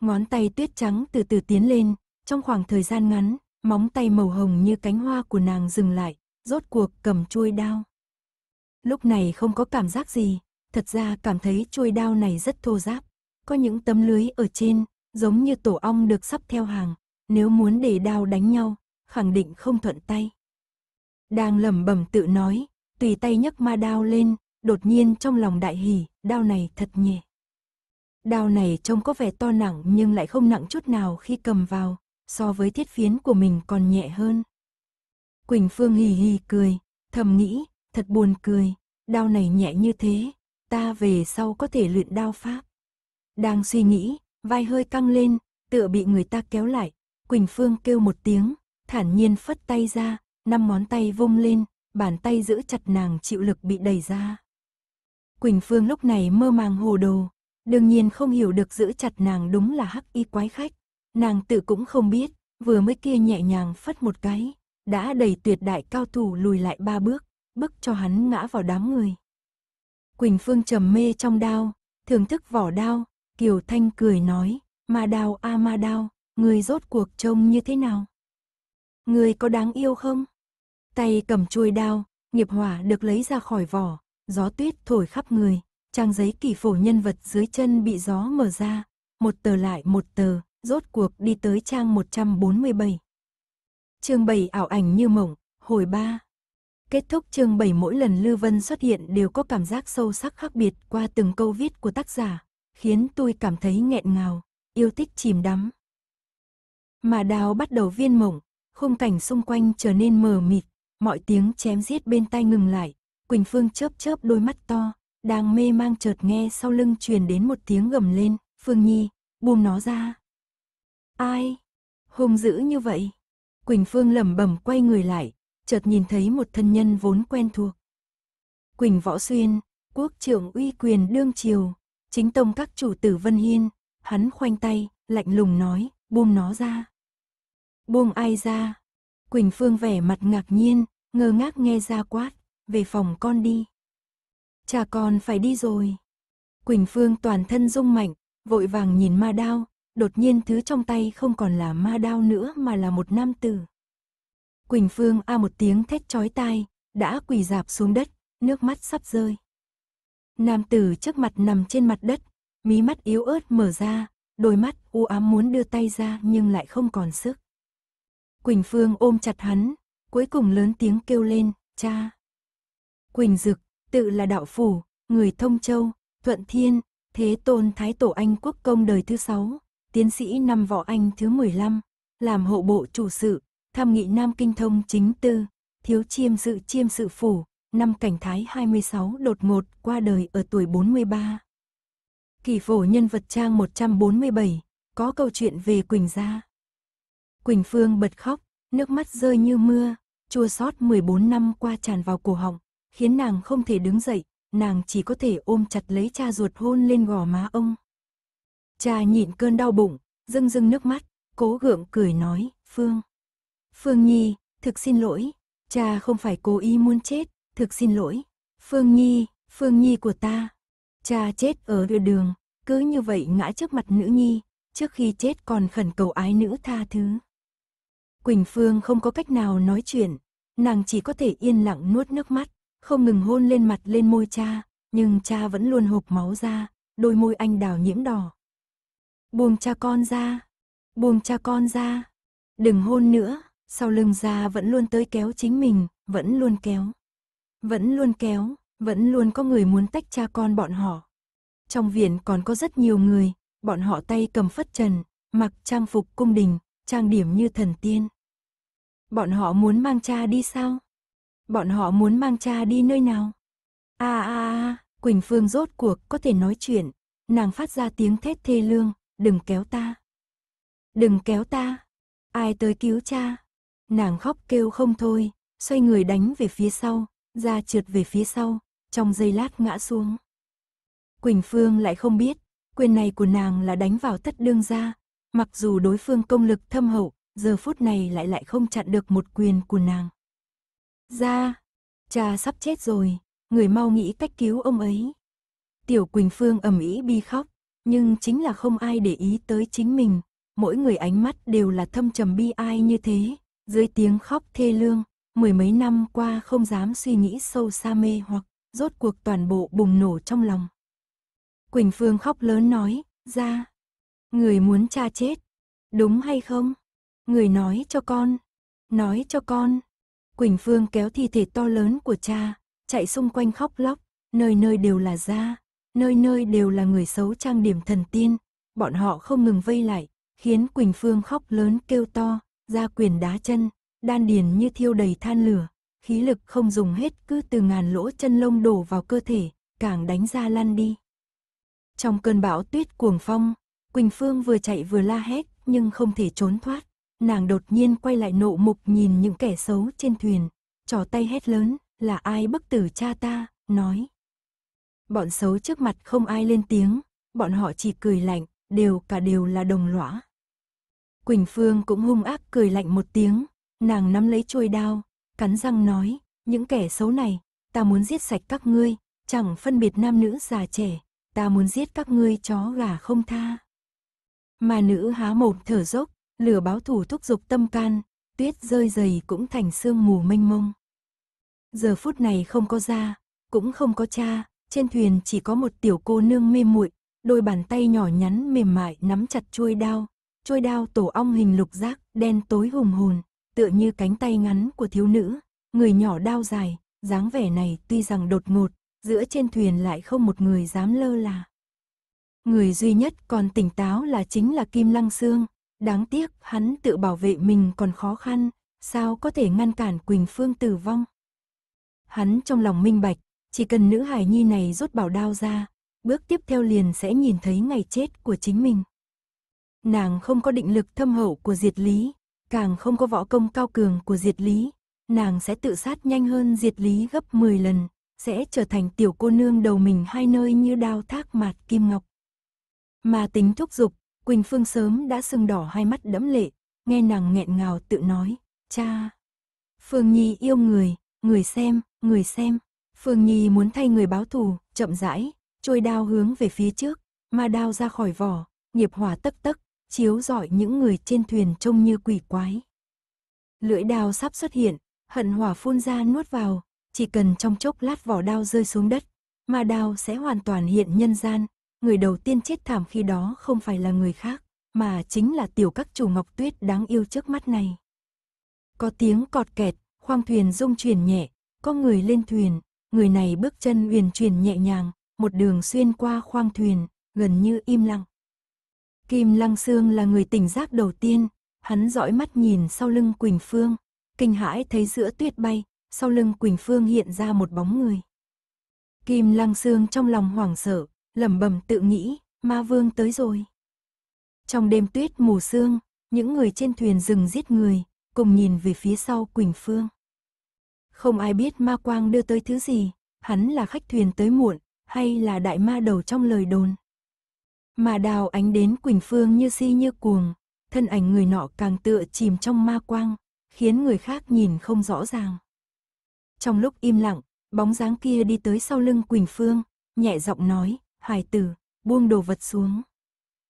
Ngón tay tuyết trắng từ từ tiến lên, trong khoảng thời gian ngắn, móng tay màu hồng như cánh hoa của nàng dừng lại, rốt cuộc cầm chuôi đao. Lúc này không có cảm giác gì, thật ra cảm thấy chuôi đao này rất thô ráp. Có những tấm lưới ở trên, giống như tổ ong được sắp theo hàng, nếu muốn để đao đánh nhau, khẳng định không thuận tay. Đang lẩm bẩm tự nói, tùy tay nhấc ma đao lên, đột nhiên trong lòng đại hỉ, đao này thật nhẹ. Đao này trông có vẻ to nặng nhưng lại không nặng chút nào khi cầm vào, so với thiết phiến của mình còn nhẹ hơn. Quỳnh Phương hì hì cười, thầm nghĩ, thật buồn cười, đao này nhẹ như thế, ta về sau có thể luyện đao pháp. Đang suy nghĩ, vai hơi căng lên, tựa bị người ta kéo lại, Quỳnh Phương kêu một tiếng, thản nhiên phất tay ra, năm ngón tay vung lên, bàn tay giữ chặt nàng chịu lực bị đẩy ra. Quỳnh Phương lúc này mơ màng hồ đồ, đương nhiên không hiểu được giữ chặt nàng đúng là hắc y quái khách, nàng tự cũng không biết, vừa mới kia nhẹ nhàng phất một cái, đã đẩy tuyệt đại cao thủ lùi lại ba bước, bức cho hắn ngã vào đám người. Quỳnh Phương trầm mê trong đao, thưởng thức vỏ đao, Kiều Thanh cười nói, ma đao a ma đao, người rốt cuộc trông như thế nào? Người có đáng yêu không? Tay cầm chuôi đao, nghiệp hỏa được lấy ra khỏi vỏ, gió tuyết thổi khắp người, trang giấy kỳ phổ nhân vật dưới chân bị gió mở ra, một tờ lại một tờ, rốt cuộc đi tới trang 147. Chương 7 ảo ảnh như mộng, hồi 3 Kết thúc chương 7 mỗi lần Lư Vân xuất hiện đều có cảm giác sâu sắc khác biệt qua từng câu viết của tác giả, khiến tôi cảm thấy nghẹn ngào, yêu thích chìm đắm. Mà đào bắt đầu viên mộng, khung cảnh xung quanh trở nên mờ mịt, mọi tiếng chém giết bên tai ngừng lại, Quỳnh Phương chớp chớp đôi mắt to, đang mê mang chợt nghe sau lưng truyền đến một tiếng gầm lên, Phương Nhi, buông nó ra. Ai? Hung dữ như vậy? Quỳnh Phương lẩm bẩm quay người lại, chợt nhìn thấy một thân nhân vốn quen thuộc. Quỳnh Võ Xuyên, quốc trưởng uy quyền đương triều, chính tông các chủ tử Vân Hiên, hắn khoanh tay, lạnh lùng nói, buông nó ra. Buông ai ra? Quỳnh Phương vẻ mặt ngạc nhiên, ngơ ngác nghe ra quát, về phòng con đi. Cha con phải đi rồi. Quỳnh Phương toàn thân rung mạnh, vội vàng nhìn ma đao, đột nhiên thứ trong tay không còn là ma đao nữa mà là một nam tử. Quỳnh Phương a một tiếng thét chói tai, đã quỳ dạp xuống đất, nước mắt sắp rơi. Nam tử trước mặt nằm trên mặt đất, mí mắt yếu ớt mở ra, đôi mắt u ám muốn đưa tay ra nhưng lại không còn sức. Quỳnh Phương ôm chặt hắn, cuối cùng lớn tiếng kêu lên, cha. Quỳnh Dực, tự là đạo phủ, người thông châu, thuận thiên, thế tôn thái tổ anh quốc công đời thứ sáu, tiến sĩ năm võ anh thứ 15, làm hộ bộ chủ sự, Tham nghị Nam Kinh Thông chính tư, thiếu chiêm sự chiêm sự phủ, năm cảnh thái 26 đột ngột qua đời ở tuổi 43. Kỳ phổ nhân vật trang 147, có câu chuyện về Quỳnh Gia. Quỳnh Phương bật khóc, nước mắt rơi như mưa, chua xót 14 năm qua tràn vào cổ họng, khiến nàng không thể đứng dậy, nàng chỉ có thể ôm chặt lấy cha ruột hôn lên gò má ông. Cha nhịn cơn đau bụng, rưng rưng nước mắt, cố gượng cười nói, Phương. Phương Nhi, thực xin lỗi, cha không phải cố ý muốn chết, thực xin lỗi. Phương Nhi, Phương Nhi của ta. Cha chết ở đưa đường, cứ như vậy ngã trước mặt nữ nhi, trước khi chết còn khẩn cầu ái nữ tha thứ. Quỳnh Phương không có cách nào nói chuyện, nàng chỉ có thể yên lặng nuốt nước mắt, không ngừng hôn lên mặt lên môi cha, nhưng cha vẫn luôn hộp máu ra, đôi môi anh đào nhiễm đỏ. Buông cha con ra, buông cha con ra, đừng hôn nữa sau lưng ra vẫn luôn tới kéo chính mình, vẫn luôn kéo. Vẫn luôn kéo, vẫn luôn có người muốn tách cha con bọn họ. Trong viện còn có rất nhiều người, bọn họ tay cầm phất trần, mặc trang phục cung đình, trang điểm như thần tiên. Bọn họ muốn mang cha đi sao? Bọn họ muốn mang cha đi nơi nào? A a a, Quỳnh Phương rốt cuộc có thể nói chuyện, nàng phát ra tiếng thét thê lương, đừng kéo ta. Đừng kéo ta. Ai tới cứu cha? Nàng khóc kêu không thôi, xoay người đánh về phía sau, ra trượt về phía sau, trong giây lát ngã xuống. Quỳnh Phương lại không biết, quyền này của nàng là đánh vào tất đương ra, mặc dù đối phương công lực thâm hậu, giờ phút này lại lại không chặn được một quyền của nàng. Ra, cha sắp chết rồi, người mau nghĩ cách cứu ông ấy. Tiểu Quỳnh Phương ầm ĩ bi khóc, nhưng chính là không ai để ý tới chính mình, mỗi người ánh mắt đều là thâm trầm bi ai như thế, dưới tiếng khóc thê lương, mười mấy năm qua không dám suy nghĩ sâu xa mê hoặc, rốt cuộc toàn bộ bùng nổ trong lòng. Quỳnh Phương khóc lớn nói, ra, người muốn cha chết, đúng hay không? Người nói cho con, nói cho con. Quỳnh Phương kéo thi thể to lớn của cha, chạy xung quanh khóc lóc, nơi nơi đều là da, nơi nơi đều là người xấu trang điểm thần tiên, bọn họ không ngừng vây lại, khiến Quỳnh Phương khóc lớn kêu to, ra quyền đá chân, đan điền như thiêu đầy than lửa, khí lực không dùng hết cứ từ ngàn lỗ chân lông đổ vào cơ thể, càng đánh ra lăn đi. Trong cơn bão tuyết cuồng phong, Quỳnh Phương vừa chạy vừa la hét nhưng không thể trốn thoát. Nàng đột nhiên quay lại nộ mục nhìn những kẻ xấu trên thuyền, trò tay hét lớn, là ai bức tử cha ta, nói. Bọn xấu trước mặt không ai lên tiếng, bọn họ chỉ cười lạnh, đều cả đều là đồng lõa. Quỳnh Phương cũng hung ác cười lạnh một tiếng, nàng nắm lấy chuôi đao, cắn răng nói, những kẻ xấu này, ta muốn giết sạch các ngươi, chẳng phân biệt nam nữ già trẻ, ta muốn giết các ngươi chó gà không tha. Mà nữ há mồm thở dốc, lửa báo thủ thúc dục tâm can, tuyết rơi dày cũng thành sương mù mênh mông. Giờ phút này không có da, cũng không có cha, trên thuyền chỉ có một tiểu cô nương mê muội, đôi bàn tay nhỏ nhắn mềm mại nắm chặt chuôi đao, trôi đao tổ ong hình lục giác, đen tối hùng hồn, tựa như cánh tay ngắn của thiếu nữ, người nhỏ đao dài, dáng vẻ này tuy rằng đột ngột, giữa trên thuyền lại không một người dám lơ là. Người duy nhất còn tỉnh táo là chính là Kim Lăng Sương, đáng tiếc hắn tự bảo vệ mình còn khó khăn, sao có thể ngăn cản Quỳnh Phương tử vong. Hắn trong lòng minh bạch, chỉ cần nữ hài nhi này rút bảo đao ra, bước tiếp theo liền sẽ nhìn thấy ngày chết của chính mình nàng không có định lực thâm hậu của diệt lý, càng không có võ công cao cường của diệt lý, nàng sẽ tự sát nhanh hơn diệt lý gấp 10 lần, sẽ trở thành tiểu cô nương đầu mình hai nơi như đao thác mạt kim ngọc. Mà tính thúc dục Quỳnh Phương sớm đã sưng đỏ hai mắt đẫm lệ, nghe nàng nghẹn ngào tự nói, cha. Phương Nhi yêu người, người xem, người xem. Phương Nhi muốn thay người báo thù, chậm rãi, trôi đao hướng về phía trước, mà đao ra khỏi vỏ, nghiệp hỏa tất tất chiếu rọi những người trên thuyền trông như quỷ quái. Lưỡi đao sắp xuất hiện, hận hỏa phun ra nuốt vào, chỉ cần trong chốc lát vỏ đao rơi xuống đất, mà đao sẽ hoàn toàn hiện nhân gian, người đầu tiên chết thảm khi đó không phải là người khác, mà chính là tiểu các chủ ngọc tuyết đáng yêu trước mắt này. Có tiếng cọt kẹt, khoang thuyền rung chuyển nhẹ, có người lên thuyền, người này bước chân uyển chuyển nhẹ nhàng, một đường xuyên qua khoang thuyền, gần như im lặng. Kim Lăng Sương là người tỉnh giác đầu tiên, hắn dõi mắt nhìn sau lưng Quỳnh Phương, kinh hãi thấy giữa tuyết bay, sau lưng Quỳnh Phương hiện ra một bóng người. Kim Lăng Sương trong lòng hoảng sợ, lẩm bẩm tự nghĩ, ma vương tới rồi. Trong đêm tuyết mù sương, những người trên thuyền rừng giết người, cùng nhìn về phía sau Quỳnh Phương. Không ai biết ma quang đưa tới thứ gì, hắn là khách thuyền tới muộn, hay là đại ma đầu trong lời đồn. Mà đào ánh đến Quỳnh Phương như si như cuồng, thân ảnh người nọ càng tựa chìm trong ma quang, khiến người khác nhìn không rõ ràng. Trong lúc im lặng, bóng dáng kia đi tới sau lưng Quỳnh Phương, nhẹ giọng nói, hài tử, buông đồ vật xuống.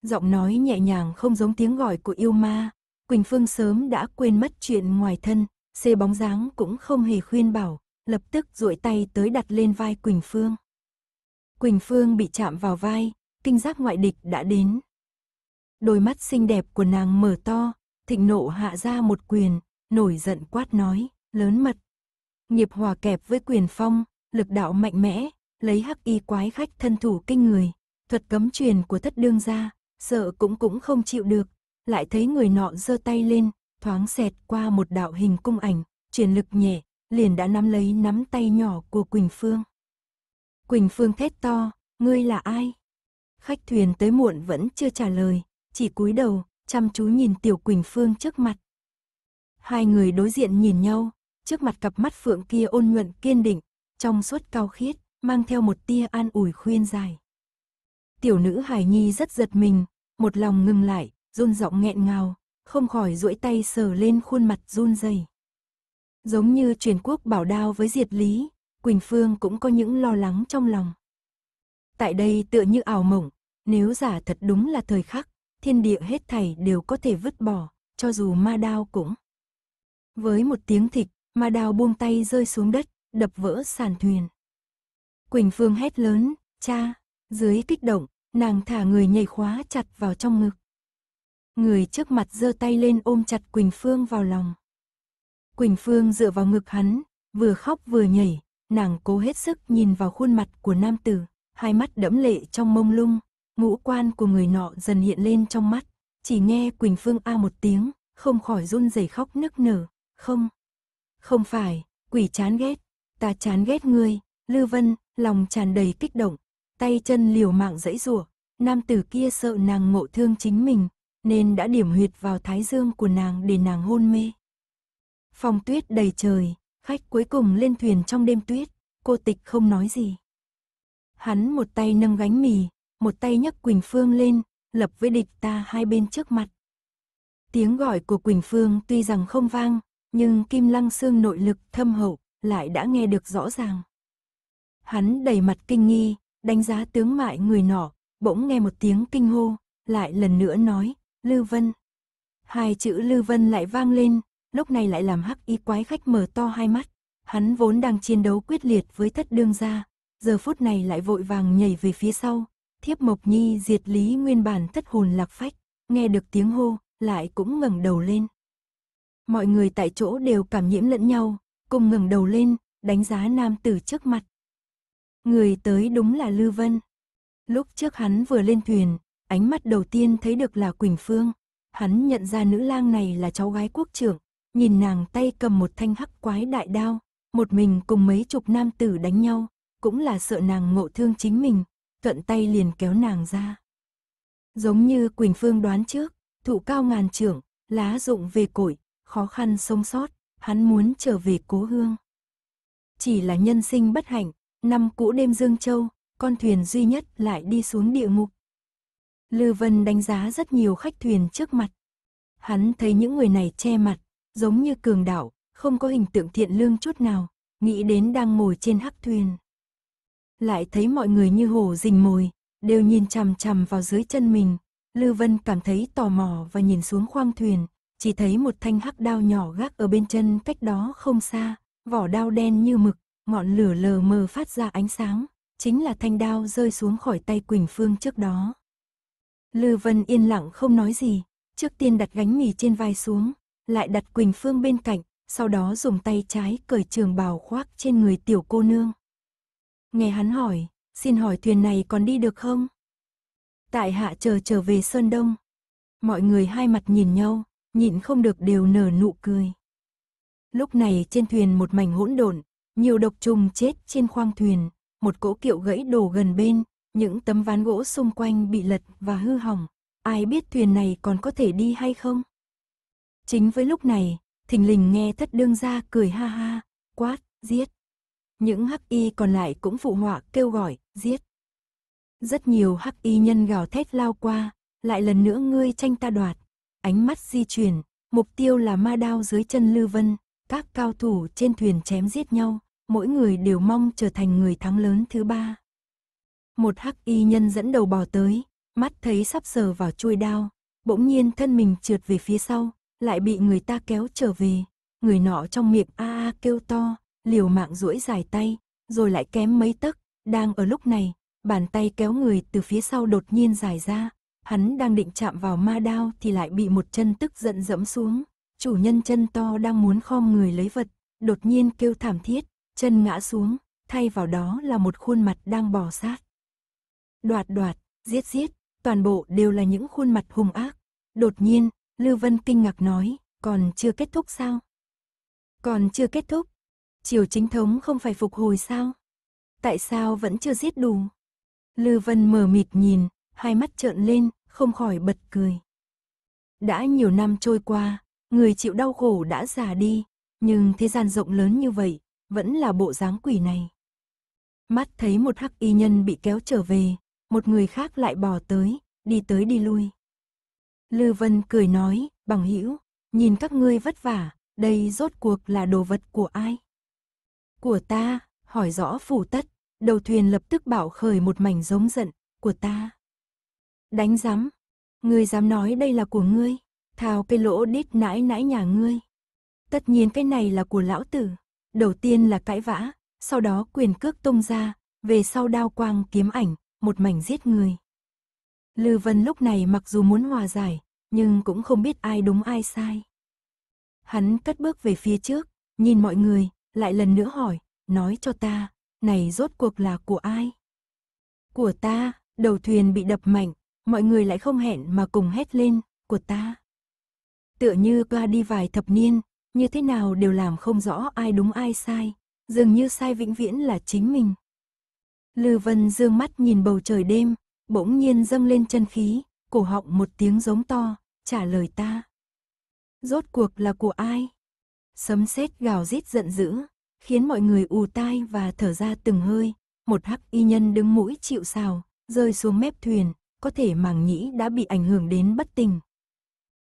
Giọng nói nhẹ nhàng không giống tiếng gọi của yêu ma, Quỳnh Phương sớm đã quên mất chuyện ngoài thân, xê bóng dáng cũng không hề khuyên bảo, lập tức duỗi tay tới đặt lên vai Quỳnh Phương. Quỳnh Phương bị chạm vào vai, Kinh giác ngoại địch đã đến. Đôi mắt xinh đẹp của nàng mở to, thịnh nộ hạ ra một quyền, nổi giận quát nói, lớn mật. Nghiệp hòa kẹp với quyền phong, lực đạo mạnh mẽ, lấy hắc y quái khách thân thủ kinh người, thuật cấm truyền của thất đương gia, sợ cũng cũng không chịu được, lại thấy người nọ giơ tay lên, thoáng xẹt qua một đạo hình cung ảnh, truyền lực nhẹ, liền đã nắm lấy nắm tay nhỏ của Quỳnh Phương. Quỳnh Phương thét to, ngươi là ai? khách thuyền tới muộn vẫn chưa trả lời, chỉ cúi đầu, chăm chú nhìn Tiểu Quỳnh Phương trước mặt. Hai người đối diện nhìn nhau, trước mặt cặp mắt phượng kia ôn nhuận kiên định, trong suốt cao khiết, mang theo một tia an ủi khuyên dài. Tiểu nữ Hải Nhi rất giật mình, một lòng ngừng lại, run giọng nghẹn ngào, không khỏi duỗi tay sờ lên khuôn mặt run dày Giống như truyền quốc bảo đao với diệt lý, Quỳnh Phương cũng có những lo lắng trong lòng. Tại đây tựa như ảo mộng, nếu giả thật đúng là thời khắc, thiên địa hết thảy đều có thể vứt bỏ, cho dù ma đao cũng. Với một tiếng thịch, ma đao buông tay rơi xuống đất, đập vỡ sàn thuyền. Quỳnh Phương hét lớn, cha, dưới kích động, nàng thả người nhảy khóa chặt vào trong ngực. Người trước mặt giơ tay lên ôm chặt Quỳnh Phương vào lòng. Quỳnh Phương dựa vào ngực hắn, vừa khóc vừa nhảy, nàng cố hết sức nhìn vào khuôn mặt của nam tử hai mắt đẫm lệ trong mông lung, ngũ quan của người nọ dần hiện lên trong mắt, chỉ nghe Quỳnh Phương A một tiếng, không khỏi run rẩy khóc nức nở, không, không phải, quỷ chán ghét, ta chán ghét ngươi, Lư Vân, lòng tràn đầy kích động, tay chân liều mạng dãy rủa nam tử kia sợ nàng ngộ thương chính mình, nên đã điểm huyệt vào thái dương của nàng để nàng hôn mê. Phòng tuyết đầy trời, khách cuối cùng lên thuyền trong đêm tuyết, cô tịch không nói gì. Hắn một tay nâng gánh mì, một tay nhấc Quỳnh Phương lên, lập với địch ta hai bên trước mặt. Tiếng gọi của Quỳnh Phương tuy rằng không vang, nhưng Kim Lăng xương nội lực thâm hậu lại đã nghe được rõ ràng. Hắn đầy mặt kinh nghi, đánh giá tướng mại người nọ, bỗng nghe một tiếng kinh hô, lại lần nữa nói, Lư Vân. Hai chữ Lư Vân lại vang lên, lúc này lại làm hắc y quái khách mở to hai mắt. Hắn vốn đang chiến đấu quyết liệt với thất đương gia, giờ phút này lại vội vàng nhảy về phía sau. Thiếp Mộc Nhi diệt lý nguyên bản thất hồn lạc phách, nghe được tiếng hô, lại cũng ngẩng đầu lên. Mọi người tại chỗ đều cảm nhiễm lẫn nhau, cùng ngẩng đầu lên, đánh giá nam tử trước mặt. Người tới đúng là Lư Vân. Lúc trước hắn vừa lên thuyền, ánh mắt đầu tiên thấy được là Quỳnh Phương. Hắn nhận ra nữ lang này là cháu gái quốc trưởng, nhìn nàng tay cầm một thanh hắc quái đại đao, một mình cùng mấy chục nam tử đánh nhau, cũng là sợ nàng ngộ thương chính mình, thuận tay liền kéo nàng ra. Giống như Quỳnh Phương đoán trước, thụ cao ngàn trưởng, lá rụng về cội, khó khăn sống sót, hắn muốn trở về cố hương. Chỉ là nhân sinh bất hạnh, năm cũ đêm Dương Châu, con thuyền duy nhất lại đi xuống địa ngục. Lư Vân đánh giá rất nhiều khách thuyền trước mặt. Hắn thấy những người này che mặt, giống như cường đạo, không có hình tượng thiện lương chút nào, nghĩ đến đang ngồi trên hắc thuyền lại thấy mọi người như hổ rình mồi, đều nhìn chằm chằm vào dưới chân mình. Lưu Vân cảm thấy tò mò và nhìn xuống khoang thuyền, chỉ thấy một thanh hắc đao nhỏ gác ở bên chân cách đó không xa, vỏ đao đen như mực, ngọn lửa lờ mờ phát ra ánh sáng, chính là thanh đao rơi xuống khỏi tay Quỳnh Phương trước đó. Lưu Vân yên lặng không nói gì, trước tiên đặt gánh mì trên vai xuống, lại đặt Quỳnh Phương bên cạnh, sau đó dùng tay trái cởi trường bào khoác trên người tiểu cô nương. Nghe hắn hỏi, xin hỏi thuyền này còn đi được không? Tại hạ chờ trở về Sơn Đông. Mọi người hai mặt nhìn nhau, nhịn không được đều nở nụ cười. Lúc này trên thuyền một mảnh hỗn độn, nhiều độc trùng chết trên khoang thuyền, một cỗ kiệu gãy đổ gần bên, những tấm ván gỗ xung quanh bị lật và hư hỏng. Ai biết thuyền này còn có thể đi hay không? Chính với lúc này, thình lình nghe thất đương ra cười ha ha, quát, giết. Những hắc y còn lại cũng phụ họa kêu gọi, giết. Rất nhiều hắc y nhân gào thét lao qua, lại lần nữa ngươi tranh ta đoạt. Ánh mắt di chuyển, mục tiêu là ma đao dưới chân Lư Vân, các cao thủ trên thuyền chém giết nhau, mỗi người đều mong trở thành người thắng lớn thứ ba. Một hắc y nhân dẫn đầu bò tới, mắt thấy sắp sờ vào chuôi đao, bỗng nhiên thân mình trượt về phía sau, lại bị người ta kéo trở về, người nọ trong miệng a a kêu to, liều mạng duỗi dài tay, rồi lại kém mấy tấc, đang ở lúc này, bàn tay kéo người từ phía sau đột nhiên dài ra, hắn đang định chạm vào ma đao thì lại bị một chân tức giận dẫm xuống, chủ nhân chân to đang muốn khom người lấy vật, đột nhiên kêu thảm thiết, chân ngã xuống, thay vào đó là một khuôn mặt đang bò sát. Đoạt đoạt, giết giết, toàn bộ đều là những khuôn mặt hung ác. Đột nhiên, Lưu Vân kinh ngạc nói, còn chưa kết thúc sao? Còn chưa kết thúc, Triều chính thống không phải phục hồi sao? Tại sao vẫn chưa giết đủ? Lư Vân mờ mịt nhìn, hai mắt trợn lên, không khỏi bật cười. Đã nhiều năm trôi qua, người chịu đau khổ đã già đi, nhưng thế gian rộng lớn như vậy, vẫn là bộ dáng quỷ này. Mắt thấy một hắc y nhân bị kéo trở về, một người khác lại bỏ tới, đi tới đi lui. Lư Vân cười nói, bằng hữu nhìn các ngươi vất vả, đây rốt cuộc là đồ vật của ai? của ta, hỏi rõ phủ tất, đầu thuyền lập tức bảo khởi một mảnh giống giận, của ta. Đánh rắm, ngươi dám nói đây là của ngươi, thao cái lỗ đít nãi nãi nhà ngươi. Tất nhiên cái này là của lão tử, đầu tiên là cãi vã, sau đó quyền cước tung ra, về sau đao quang kiếm ảnh, một mảnh giết người. Lư Vân lúc này mặc dù muốn hòa giải, nhưng cũng không biết ai đúng ai sai. Hắn cất bước về phía trước, nhìn mọi người, lại lần nữa hỏi, nói cho ta, này rốt cuộc là của ai? Của ta, đầu thuyền bị đập mạnh, mọi người lại không hẹn mà cùng hét lên, của ta. Tựa như qua đi vài thập niên, như thế nào đều làm không rõ ai đúng ai sai, dường như sai vĩnh viễn là chính mình. Lư Vân dương mắt nhìn bầu trời đêm, bỗng nhiên dâng lên chân khí, cổ họng một tiếng giống to, trả lời ta. Rốt cuộc là của ai? sấm sét gào rít giận dữ, khiến mọi người ù tai và thở ra từng hơi. Một hắc y nhân đứng mũi chịu sào, rơi xuống mép thuyền, có thể màng nhĩ đã bị ảnh hưởng đến bất tỉnh.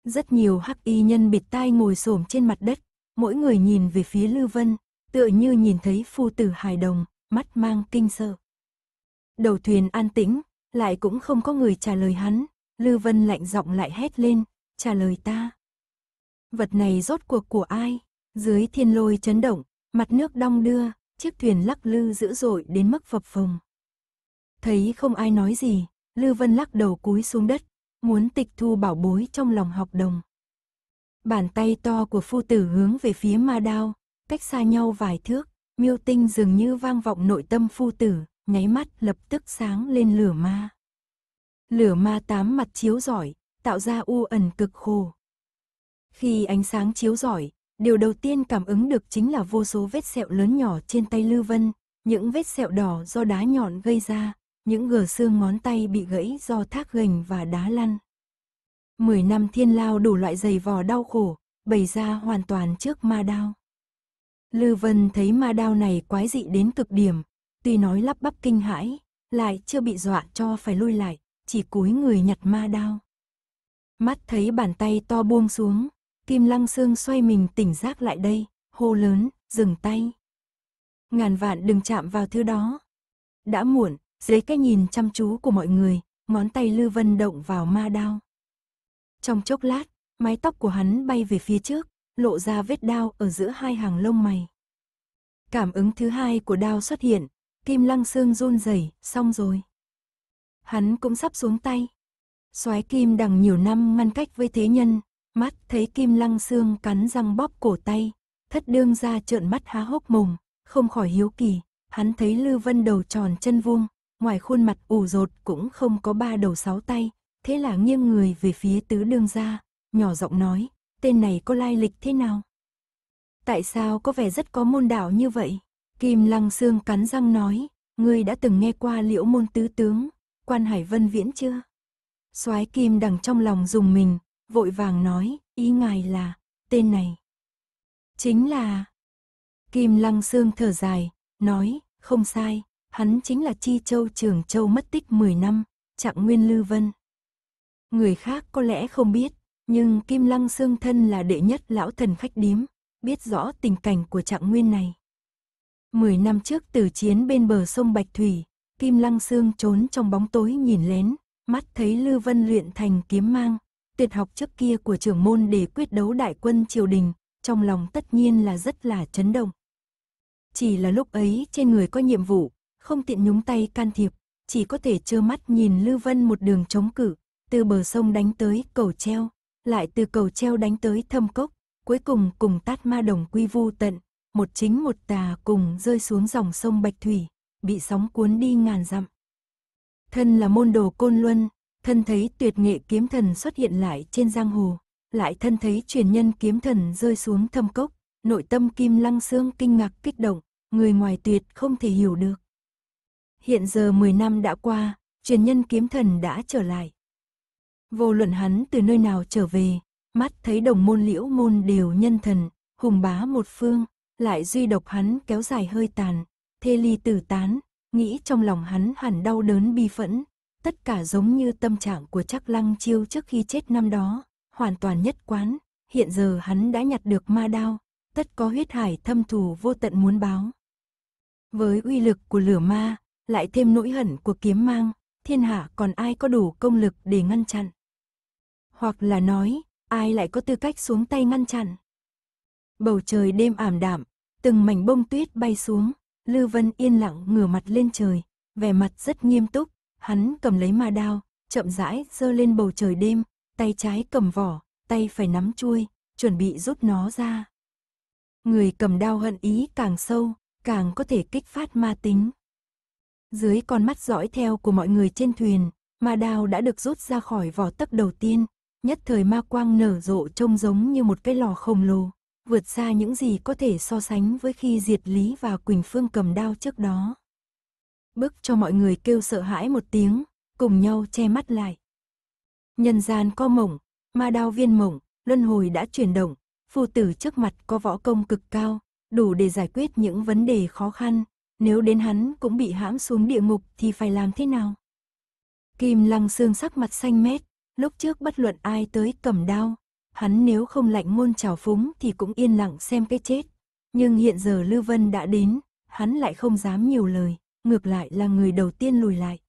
Rất nhiều hắc y nhân bịt tai ngồi xổm trên mặt đất, mỗi người nhìn về phía lưu Vân, tựa như nhìn thấy phu tử hài đồng, mắt mang kinh sợ. Đầu thuyền an tĩnh, lại cũng không có người trả lời hắn, lưu Vân lạnh giọng lại hét lên, trả lời ta. Vật này rốt cuộc của ai? Dưới thiên lôi chấn động, mặt nước đong đưa, chiếc thuyền lắc lư dữ dội đến mức phập phồng. Thấy không ai nói gì, Lư Vân lắc đầu cúi xuống đất, muốn tịch thu bảo bối trong lòng học đồng. Bàn tay to của phu tử hướng về phía ma đao, cách xa nhau vài thước, miêu tinh dường như vang vọng nội tâm phu tử, nháy mắt lập tức sáng lên lửa ma. Lửa ma tám mặt chiếu giỏi, tạo ra u ẩn cực khô. Khi ánh sáng chiếu giỏi, Điều đầu tiên cảm ứng được chính là vô số vết sẹo lớn nhỏ trên tay Lưu Vân, những vết sẹo đỏ do đá nhọn gây ra, những gờ xương ngón tay bị gãy do thác gành và đá lăn. Mười năm thiên lao đủ loại giày vò đau khổ, bày ra hoàn toàn trước ma đao. Lưu Vân thấy ma đao này quái dị đến cực điểm, tuy nói lắp bắp kinh hãi, lại chưa bị dọa cho phải lui lại, chỉ cúi người nhặt ma đao. Mắt thấy bàn tay to buông xuống, Kim Lăng Sương xoay mình tỉnh giác lại đây, hô lớn, dừng tay. Ngàn vạn đừng chạm vào thứ đó. Đã muộn, dưới cái nhìn chăm chú của mọi người, ngón tay Lư Vân động vào ma đao. Trong chốc lát, mái tóc của hắn bay về phía trước, lộ ra vết đao ở giữa hai hàng lông mày. Cảm ứng thứ hai của đao xuất hiện, Kim Lăng Sương run rẩy, xong rồi. Hắn cũng sắp xuống tay. Soái Kim đằng nhiều năm ngăn cách với thế nhân, mắt thấy kim lăng xương cắn răng bóp cổ tay, thất đương ra trợn mắt há hốc mồm, không khỏi hiếu kỳ, hắn thấy Lư Vân đầu tròn chân vuông, ngoài khuôn mặt ủ rột cũng không có ba đầu sáu tay, thế là nghiêng người về phía tứ đương ra, nhỏ giọng nói, tên này có lai lịch thế nào? Tại sao có vẻ rất có môn đạo như vậy? Kim Lăng xương cắn răng nói, ngươi đã từng nghe qua liễu môn tứ tướng, quan hải vân viễn chưa? soái Kim đằng trong lòng dùng mình, vội vàng nói, ý ngài là, tên này. Chính là... Kim Lăng Sương thở dài, nói, không sai, hắn chính là Chi Châu Trường Châu mất tích 10 năm, Trạng Nguyên Lư Vân. Người khác có lẽ không biết, nhưng Kim Lăng Sương thân là đệ nhất lão thần khách điếm, biết rõ tình cảnh của Trạng Nguyên này. Mười năm trước từ chiến bên bờ sông Bạch Thủy, Kim Lăng Sương trốn trong bóng tối nhìn lén, mắt thấy Lư Vân luyện thành kiếm mang, tuyệt học trước kia của trưởng môn để quyết đấu đại quân triều đình, trong lòng tất nhiên là rất là chấn động. Chỉ là lúc ấy trên người có nhiệm vụ, không tiện nhúng tay can thiệp, chỉ có thể trơ mắt nhìn Lưu Vân một đường chống cử từ bờ sông đánh tới cầu treo, lại từ cầu treo đánh tới thâm cốc, cuối cùng cùng tát ma đồng quy vu tận, một chính một tà cùng rơi xuống dòng sông Bạch Thủy, bị sóng cuốn đi ngàn dặm. Thân là môn đồ Côn Luân, thân thấy tuyệt nghệ kiếm thần xuất hiện lại trên giang hồ, lại thân thấy truyền nhân kiếm thần rơi xuống thâm cốc, nội tâm Kim Lăng xương kinh ngạc kích động, người ngoài tuyệt không thể hiểu được. Hiện giờ 10 năm đã qua, truyền nhân kiếm thần đã trở lại. Vô luận hắn từ nơi nào trở về, mắt thấy đồng môn liễu môn đều nhân thần, hùng bá một phương, lại duy độc hắn kéo dài hơi tàn, thê ly tử tán, nghĩ trong lòng hắn hẳn đau đớn bi phẫn, tất cả giống như tâm trạng của Trác lăng chiêu trước khi chết năm đó, hoàn toàn nhất quán, hiện giờ hắn đã nhặt được ma đao, tất có huyết hải thâm thù vô tận muốn báo. Với uy lực của lửa ma, lại thêm nỗi hận của kiếm mang, thiên hạ còn ai có đủ công lực để ngăn chặn. Hoặc là nói, ai lại có tư cách xuống tay ngăn chặn. Bầu trời đêm ảm đạm, từng mảnh bông tuyết bay xuống, Lưu Vân yên lặng ngửa mặt lên trời, vẻ mặt rất nghiêm túc, Hắn cầm lấy ma đao, chậm rãi giơ lên bầu trời đêm, tay trái cầm vỏ, tay phải nắm chuôi, chuẩn bị rút nó ra. Người cầm đao hận ý càng sâu, càng có thể kích phát ma tính. Dưới con mắt dõi theo của mọi người trên thuyền, ma đao đã được rút ra khỏi vỏ tấc đầu tiên, nhất thời ma quang nở rộ trông giống như một cái lò khổng lồ, vượt xa những gì có thể so sánh với khi Diệt Lý và Quỳnh Phương cầm đao trước đó bức cho mọi người kêu sợ hãi một tiếng, cùng nhau che mắt lại. Nhân gian co mộng, ma đao viên mộng, luân hồi đã chuyển động, phù tử trước mặt có võ công cực cao, đủ để giải quyết những vấn đề khó khăn, nếu đến hắn cũng bị hãm xuống địa ngục thì phải làm thế nào? Kim lăng xương sắc mặt xanh mét, lúc trước bất luận ai tới cầm đao, hắn nếu không lạnh ngôn trào phúng thì cũng yên lặng xem cái chết. Nhưng hiện giờ Lưu Vân đã đến, hắn lại không dám nhiều lời ngược lại là người đầu tiên lùi lại.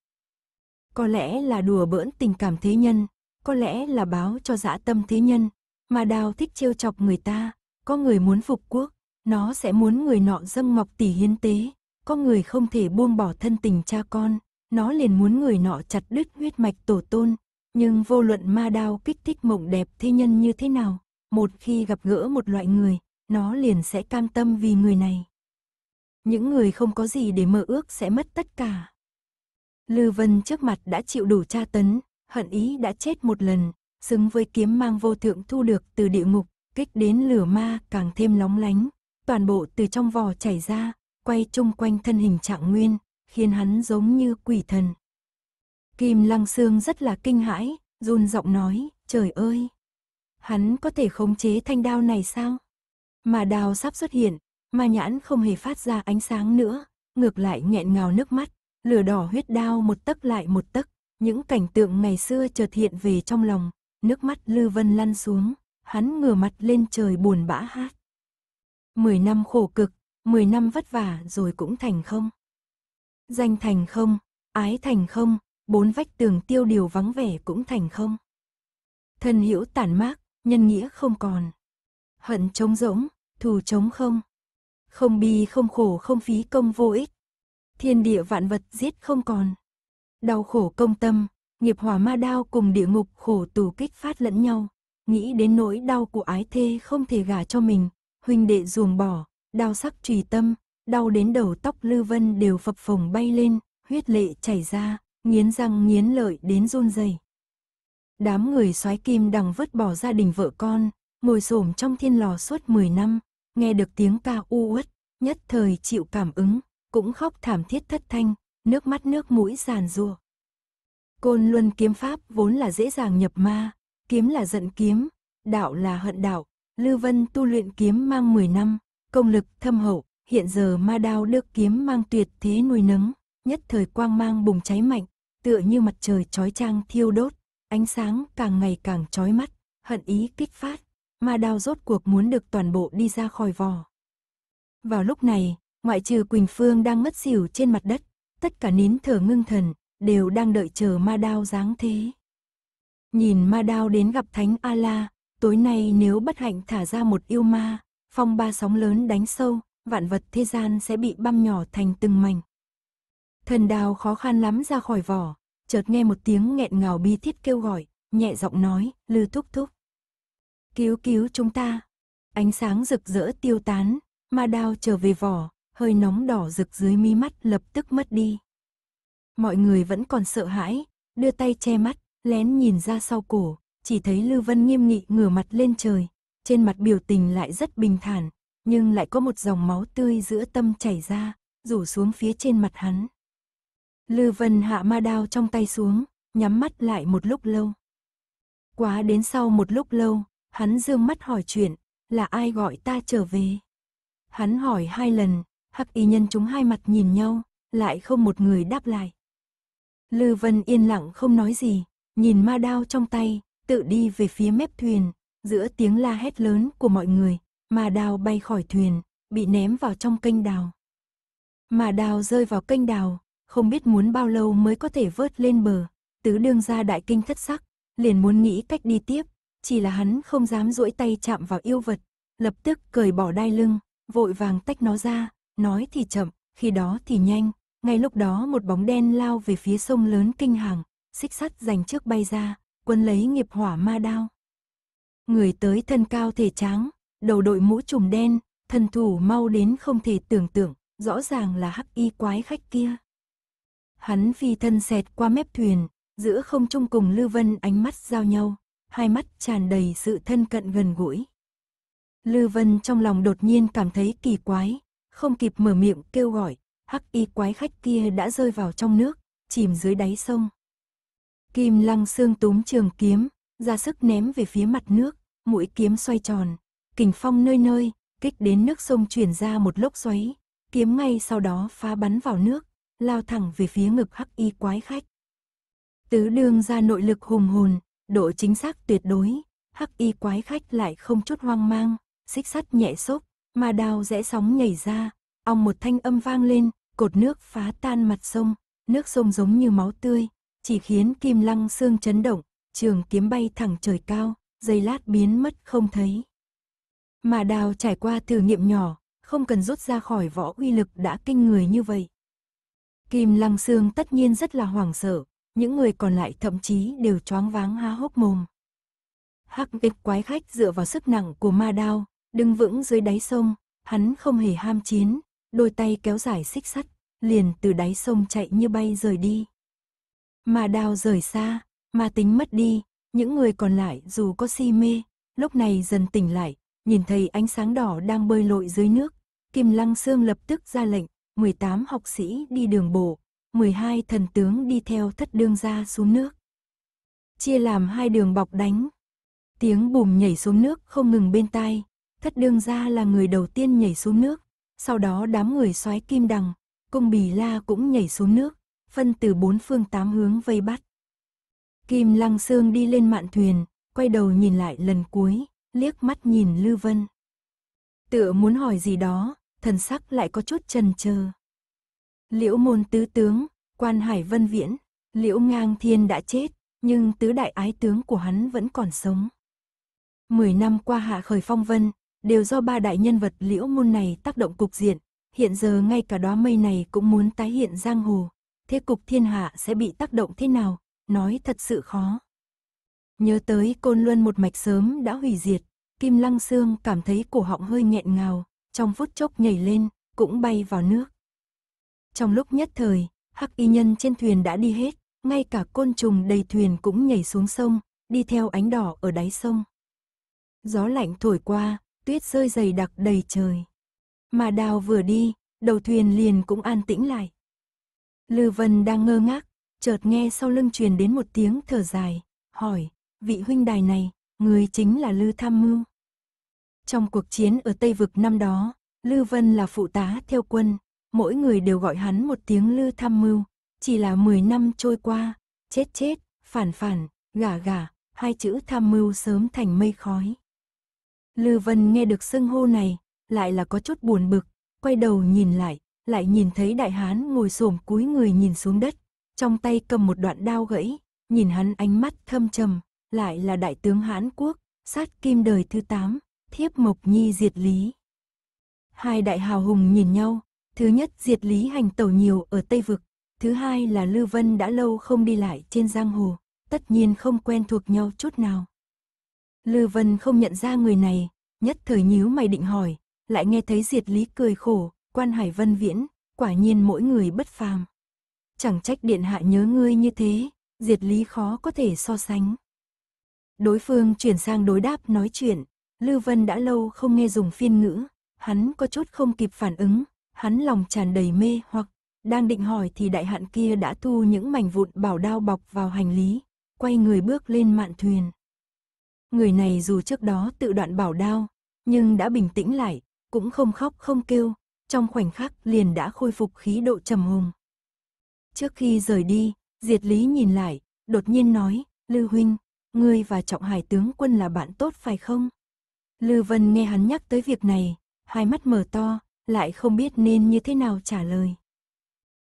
Có lẽ là đùa bỡn tình cảm thế nhân, có lẽ là báo cho dã tâm thế nhân, mà đào thích trêu chọc người ta, có người muốn phục quốc, nó sẽ muốn người nọ dâng ngọc tỷ hiến tế, có người không thể buông bỏ thân tình cha con, nó liền muốn người nọ chặt đứt huyết mạch tổ tôn, nhưng vô luận ma đao kích thích mộng đẹp thế nhân như thế nào, một khi gặp gỡ một loại người, nó liền sẽ cam tâm vì người này những người không có gì để mơ ước sẽ mất tất cả. Lưu Vân trước mặt đã chịu đủ tra tấn, hận ý đã chết một lần, xứng với kiếm mang vô thượng thu được từ địa ngục, kích đến lửa ma càng thêm lóng lánh, toàn bộ từ trong vò chảy ra, quay chung quanh thân hình trạng nguyên, khiến hắn giống như quỷ thần. Kim Lăng Sương rất là kinh hãi, run giọng nói, trời ơi! Hắn có thể khống chế thanh đao này sao? Mà đào sắp xuất hiện, ma nhãn không hề phát ra ánh sáng nữa, ngược lại nghẹn ngào nước mắt, lửa đỏ huyết đao một tấc lại một tấc, những cảnh tượng ngày xưa chợt hiện về trong lòng, nước mắt Lư Vân lăn xuống, hắn ngửa mặt lên trời buồn bã hát. Mười năm khổ cực, mười năm vất vả rồi cũng thành không. Danh thành không, ái thành không, bốn vách tường tiêu điều vắng vẻ cũng thành không. Thân hữu tản mát, nhân nghĩa không còn. Hận trống rỗng, thù trống không. Không bi không khổ không phí công vô ích. Thiên địa vạn vật giết không còn. Đau khổ công tâm, nghiệp hỏa ma đao cùng địa ngục khổ tù kích phát lẫn nhau. Nghĩ đến nỗi đau của ái thê không thể gả cho mình, huynh đệ ruồng bỏ, đau sắc trùy tâm, đau đến đầu tóc Lư Vân đều phập phồng bay lên, huyết lệ chảy ra, nghiến răng nghiến lợi đến run rẩy. Đám người soái kim đằng vứt bỏ gia đình vợ con, ngồi xổm trong thiên lò suốt 10 năm, nghe được tiếng ca u uất, nhất thời chịu cảm ứng, cũng khóc thảm thiết thất thanh, nước mắt nước mũi giàn rùa. Côn Luân kiếm pháp vốn là dễ dàng nhập ma, kiếm là giận kiếm, đạo là hận đạo, Lưu Vân tu luyện kiếm mang 10 năm, công lực thâm hậu, hiện giờ ma đao được kiếm mang tuyệt thế nuôi nấng, nhất thời quang mang bùng cháy mạnh, tựa như mặt trời chói trang thiêu đốt, ánh sáng càng ngày càng chói mắt, hận ý kích phát, ma đao rốt cuộc muốn được toàn bộ đi ra khỏi vỏ. Vào lúc này, ngoại trừ Quỳnh Phương đang ngất xỉu trên mặt đất, tất cả nín thở ngưng thần, đều đang đợi chờ ma đao giáng thế. Nhìn ma đao đến gặp Thánh A-La, tối nay nếu bất hạnh thả ra một yêu ma, phong ba sóng lớn đánh sâu, vạn vật thế gian sẽ bị băm nhỏ thành từng mảnh. Thần đào khó khăn lắm ra khỏi vỏ, chợt nghe một tiếng nghẹn ngào bi thiết kêu gọi, nhẹ giọng nói, lư thúc thúc. Cứu cứu chúng ta. Ánh sáng rực rỡ tiêu tán, ma đao trở về vỏ, hơi nóng đỏ rực dưới mi mắt lập tức mất đi. Mọi người vẫn còn sợ hãi, đưa tay che mắt, lén nhìn ra sau cổ, chỉ thấy Lư Vân nghiêm nghị ngửa mặt lên trời, trên mặt biểu tình lại rất bình thản, nhưng lại có một dòng máu tươi giữa tâm chảy ra, rủ xuống phía trên mặt hắn. Lư Vân hạ ma đao trong tay xuống, nhắm mắt lại một lúc lâu. Quá đến sau một lúc lâu, Hắn dương mắt hỏi chuyện, là ai gọi ta trở về? Hắn hỏi hai lần, hắc y nhân chúng hai mặt nhìn nhau, lại không một người đáp lại. Lư Vân yên lặng không nói gì, nhìn ma đao trong tay, tự đi về phía mép thuyền, giữa tiếng la hét lớn của mọi người, ma đao bay khỏi thuyền, bị ném vào trong kênh đào. Ma đao rơi vào kênh đào, không biết muốn bao lâu mới có thể vớt lên bờ, tứ đương ra đại kinh thất sắc, liền muốn nghĩ cách đi tiếp, chỉ là hắn không dám duỗi tay chạm vào yêu vật, lập tức cởi bỏ đai lưng, vội vàng tách nó ra, nói thì chậm, khi đó thì nhanh, ngay lúc đó một bóng đen lao về phía sông lớn kinh hàng, xích sắt giành trước bay ra, quân lấy nghiệp hỏa ma đao. Người tới thân cao thể tráng, đầu đội mũ trùm đen, thần thủ mau đến không thể tưởng tượng, rõ ràng là hắc y quái khách kia. Hắn phi thân xẹt qua mép thuyền, giữa không trung cùng lưu Vân ánh mắt giao nhau, hai mắt tràn đầy sự thân cận gần gũi. Lư Vân trong lòng đột nhiên cảm thấy kỳ quái, không kịp mở miệng kêu gọi, hắc y quái khách kia đã rơi vào trong nước, chìm dưới đáy sông. Kim lăng xương túm trường kiếm, ra sức ném về phía mặt nước, mũi kiếm xoay tròn, kình phong nơi nơi, kích đến nước sông chuyển ra một lốc xoáy, kiếm ngay sau đó phá bắn vào nước, lao thẳng về phía ngực hắc y quái khách. Tứ đương ra nội lực hùng hồn, Độ chính xác tuyệt đối, hắc y quái khách lại không chút hoang mang, xích sắt nhẹ xốp, mà đào rẽ sóng nhảy ra, ong một thanh âm vang lên, cột nước phá tan mặt sông, nước sông giống như máu tươi, chỉ khiến kim lăng xương chấn động, trường kiếm bay thẳng trời cao, giây lát biến mất không thấy. Mà đào trải qua thử nghiệm nhỏ, không cần rút ra khỏi võ uy lực đã kinh người như vậy. Kim lăng xương tất nhiên rất là hoảng sợ, những người còn lại thậm chí đều choáng váng há hốc mồm. Hắc kịch quái khách dựa vào sức nặng của ma đao, đứng vững dưới đáy sông, hắn không hề ham chiến, đôi tay kéo dài xích sắt, liền từ đáy sông chạy như bay rời đi. Ma đao rời xa, ma tính mất đi, những người còn lại dù có si mê, lúc này dần tỉnh lại, nhìn thấy ánh sáng đỏ đang bơi lội dưới nước, Kim Lăng Sương lập tức ra lệnh, 18 học sĩ đi đường bộ, 12 thần tướng đi theo thất đương ra xuống nước. Chia làm hai đường bọc đánh. Tiếng bùm nhảy xuống nước không ngừng bên tai, thất đương ra là người đầu tiên nhảy xuống nước, sau đó đám người soái kim đằng, cung bì la cũng nhảy xuống nước, phân từ bốn phương tám hướng vây bắt. Kim lăng xương đi lên mạn thuyền, quay đầu nhìn lại lần cuối, liếc mắt nhìn lưu Vân. Tựa muốn hỏi gì đó, thần sắc lại có chút chần chờ. Liễu môn tứ tướng, quan hải vân viễn, liễu ngang thiên đã chết, nhưng tứ đại ái tướng của hắn vẫn còn sống. Mười năm qua hạ khởi phong vân, đều do ba đại nhân vật liễu môn này tác động cục diện, hiện giờ ngay cả đóa mây này cũng muốn tái hiện giang hồ, thế cục thiên hạ sẽ bị tác động thế nào, nói thật sự khó. Nhớ tới côn luân một mạch sớm đã hủy diệt, Kim Lăng Sương cảm thấy cổ họng hơi nghẹn ngào, trong phút chốc nhảy lên, cũng bay vào nước. Trong lúc nhất thời, hắc y nhân trên thuyền đã đi hết, ngay cả côn trùng đầy thuyền cũng nhảy xuống sông, đi theo ánh đỏ ở đáy sông. Gió lạnh thổi qua, tuyết rơi dày đặc đầy trời. Mà đào vừa đi, đầu thuyền liền cũng an tĩnh lại. Lư Vân đang ngơ ngác, chợt nghe sau lưng truyền đến một tiếng thở dài, hỏi, vị huynh đài này, người chính là Lư Tham Mưu. Trong cuộc chiến ở Tây Vực năm đó, Lư Vân là phụ tá theo quân, mỗi người đều gọi hắn một tiếng lư tham mưu, chỉ là 10 năm trôi qua, chết chết, phản phản, gả gả, hai chữ tham mưu sớm thành mây khói. Lư Vân nghe được xưng hô này, lại là có chút buồn bực, quay đầu nhìn lại, lại nhìn thấy đại hán ngồi xổm cúi người nhìn xuống đất, trong tay cầm một đoạn đao gãy, nhìn hắn ánh mắt thâm trầm, lại là đại tướng Hán Quốc, sát kim đời thứ tám thiếp mộc nhi diệt lý. Hai đại hào hùng nhìn nhau, Thứ nhất diệt lý hành tẩu nhiều ở Tây Vực, thứ hai là Lư Vân đã lâu không đi lại trên giang hồ, tất nhiên không quen thuộc nhau chút nào. Lư Vân không nhận ra người này, nhất thời nhíu mày định hỏi, lại nghe thấy diệt lý cười khổ, quan hải vân viễn, quả nhiên mỗi người bất phàm. Chẳng trách điện hạ nhớ ngươi như thế, diệt lý khó có thể so sánh. Đối phương chuyển sang đối đáp nói chuyện, Lư Vân đã lâu không nghe dùng phiên ngữ, hắn có chút không kịp phản ứng, hắn lòng tràn đầy mê hoặc, đang định hỏi thì đại hạn kia đã thu những mảnh vụn bảo đao bọc vào hành lý, quay người bước lên mạn thuyền. Người này dù trước đó tự đoạn bảo đao, nhưng đã bình tĩnh lại, cũng không khóc không kêu, trong khoảnh khắc liền đã khôi phục khí độ trầm hùng. Trước khi rời đi, Diệt Lý nhìn lại, đột nhiên nói, Lư Huynh, ngươi và Trọng Hải tướng quân là bạn tốt phải không? Lư Vân nghe hắn nhắc tới việc này, hai mắt mở to, lại không biết nên như thế nào trả lời.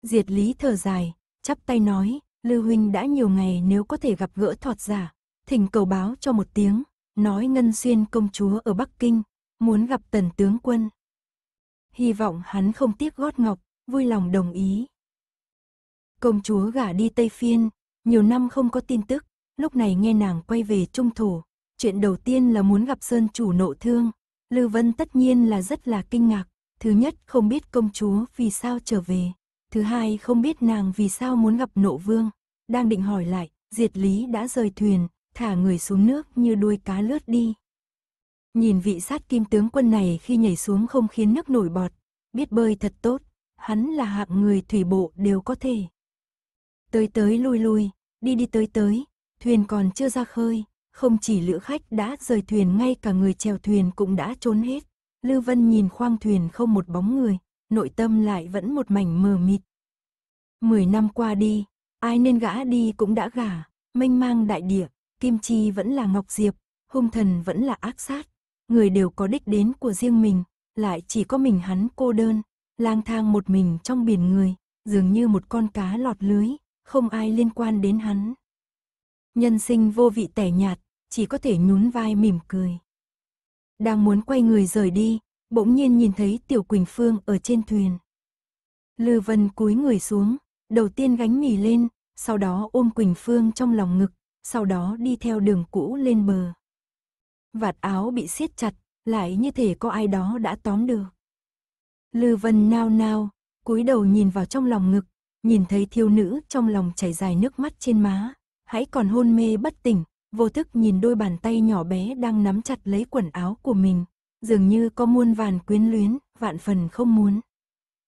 Diệt lý thở dài, chắp tay nói, Lưu Huynh đã nhiều ngày nếu có thể gặp gỡ thọt giả, thỉnh cầu báo cho một tiếng, nói Ngân Xuyên công chúa ở Bắc Kinh, muốn gặp tần tướng quân. Hy vọng hắn không tiếc gót ngọc, vui lòng đồng ý. Công chúa gả đi Tây Phiên, nhiều năm không có tin tức, lúc này nghe nàng quay về Trung Thổ, chuyện đầu tiên là muốn gặp Sơn chủ nộ thương, Lưu Vân tất nhiên là rất là kinh ngạc, Thứ nhất, không biết công chúa vì sao trở về. Thứ hai, không biết nàng vì sao muốn gặp nộ vương. Đang định hỏi lại, diệt lý đã rời thuyền, thả người xuống nước như đuôi cá lướt đi. Nhìn vị sát kim tướng quân này khi nhảy xuống không khiến nước nổi bọt, biết bơi thật tốt, hắn là hạng người thủy bộ đều có thể. Tới tới lui lui, đi đi tới tới, thuyền còn chưa ra khơi, không chỉ lữ khách đã rời thuyền ngay cả người chèo thuyền cũng đã trốn hết. Lưu Vân nhìn khoang thuyền không một bóng người, nội tâm lại vẫn một mảnh mờ mịt. Mười năm qua đi, ai nên gã đi cũng đã gả, mênh mang đại địa, Kim Chi vẫn là Ngọc Diệp, hung thần vẫn là ác sát. Người đều có đích đến của riêng mình, lại chỉ có mình hắn cô đơn, lang thang một mình trong biển người, dường như một con cá lọt lưới, không ai liên quan đến hắn. Nhân sinh vô vị tẻ nhạt, chỉ có thể nhún vai mỉm cười. Đang muốn quay người rời đi, bỗng nhiên nhìn thấy Tiểu Quỳnh Phương ở trên thuyền. Lư Vân cúi người xuống, đầu tiên gánh mì lên, sau đó ôm Quỳnh Phương trong lòng ngực, sau đó đi theo đường cũ lên bờ. Vạt áo bị siết chặt, lại như thể có ai đó đã tóm được. Lư Vân nao nao, cúi đầu nhìn vào trong lòng ngực, nhìn thấy thiếu nữ trong lòng chảy dài nước mắt trên má, hãy còn hôn mê bất tỉnh, vô thức nhìn đôi bàn tay nhỏ bé đang nắm chặt lấy quần áo của mình, dường như có muôn vàn quyến luyến, vạn phần không muốn.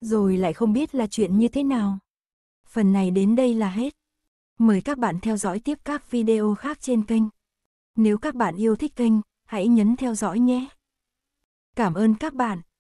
Rồi lại không biết là chuyện như thế nào. Phần này đến đây là hết. Mời các bạn theo dõi tiếp các video khác trên kênh. Nếu các bạn yêu thích kênh, hãy nhấn theo dõi nhé. Cảm ơn các bạn.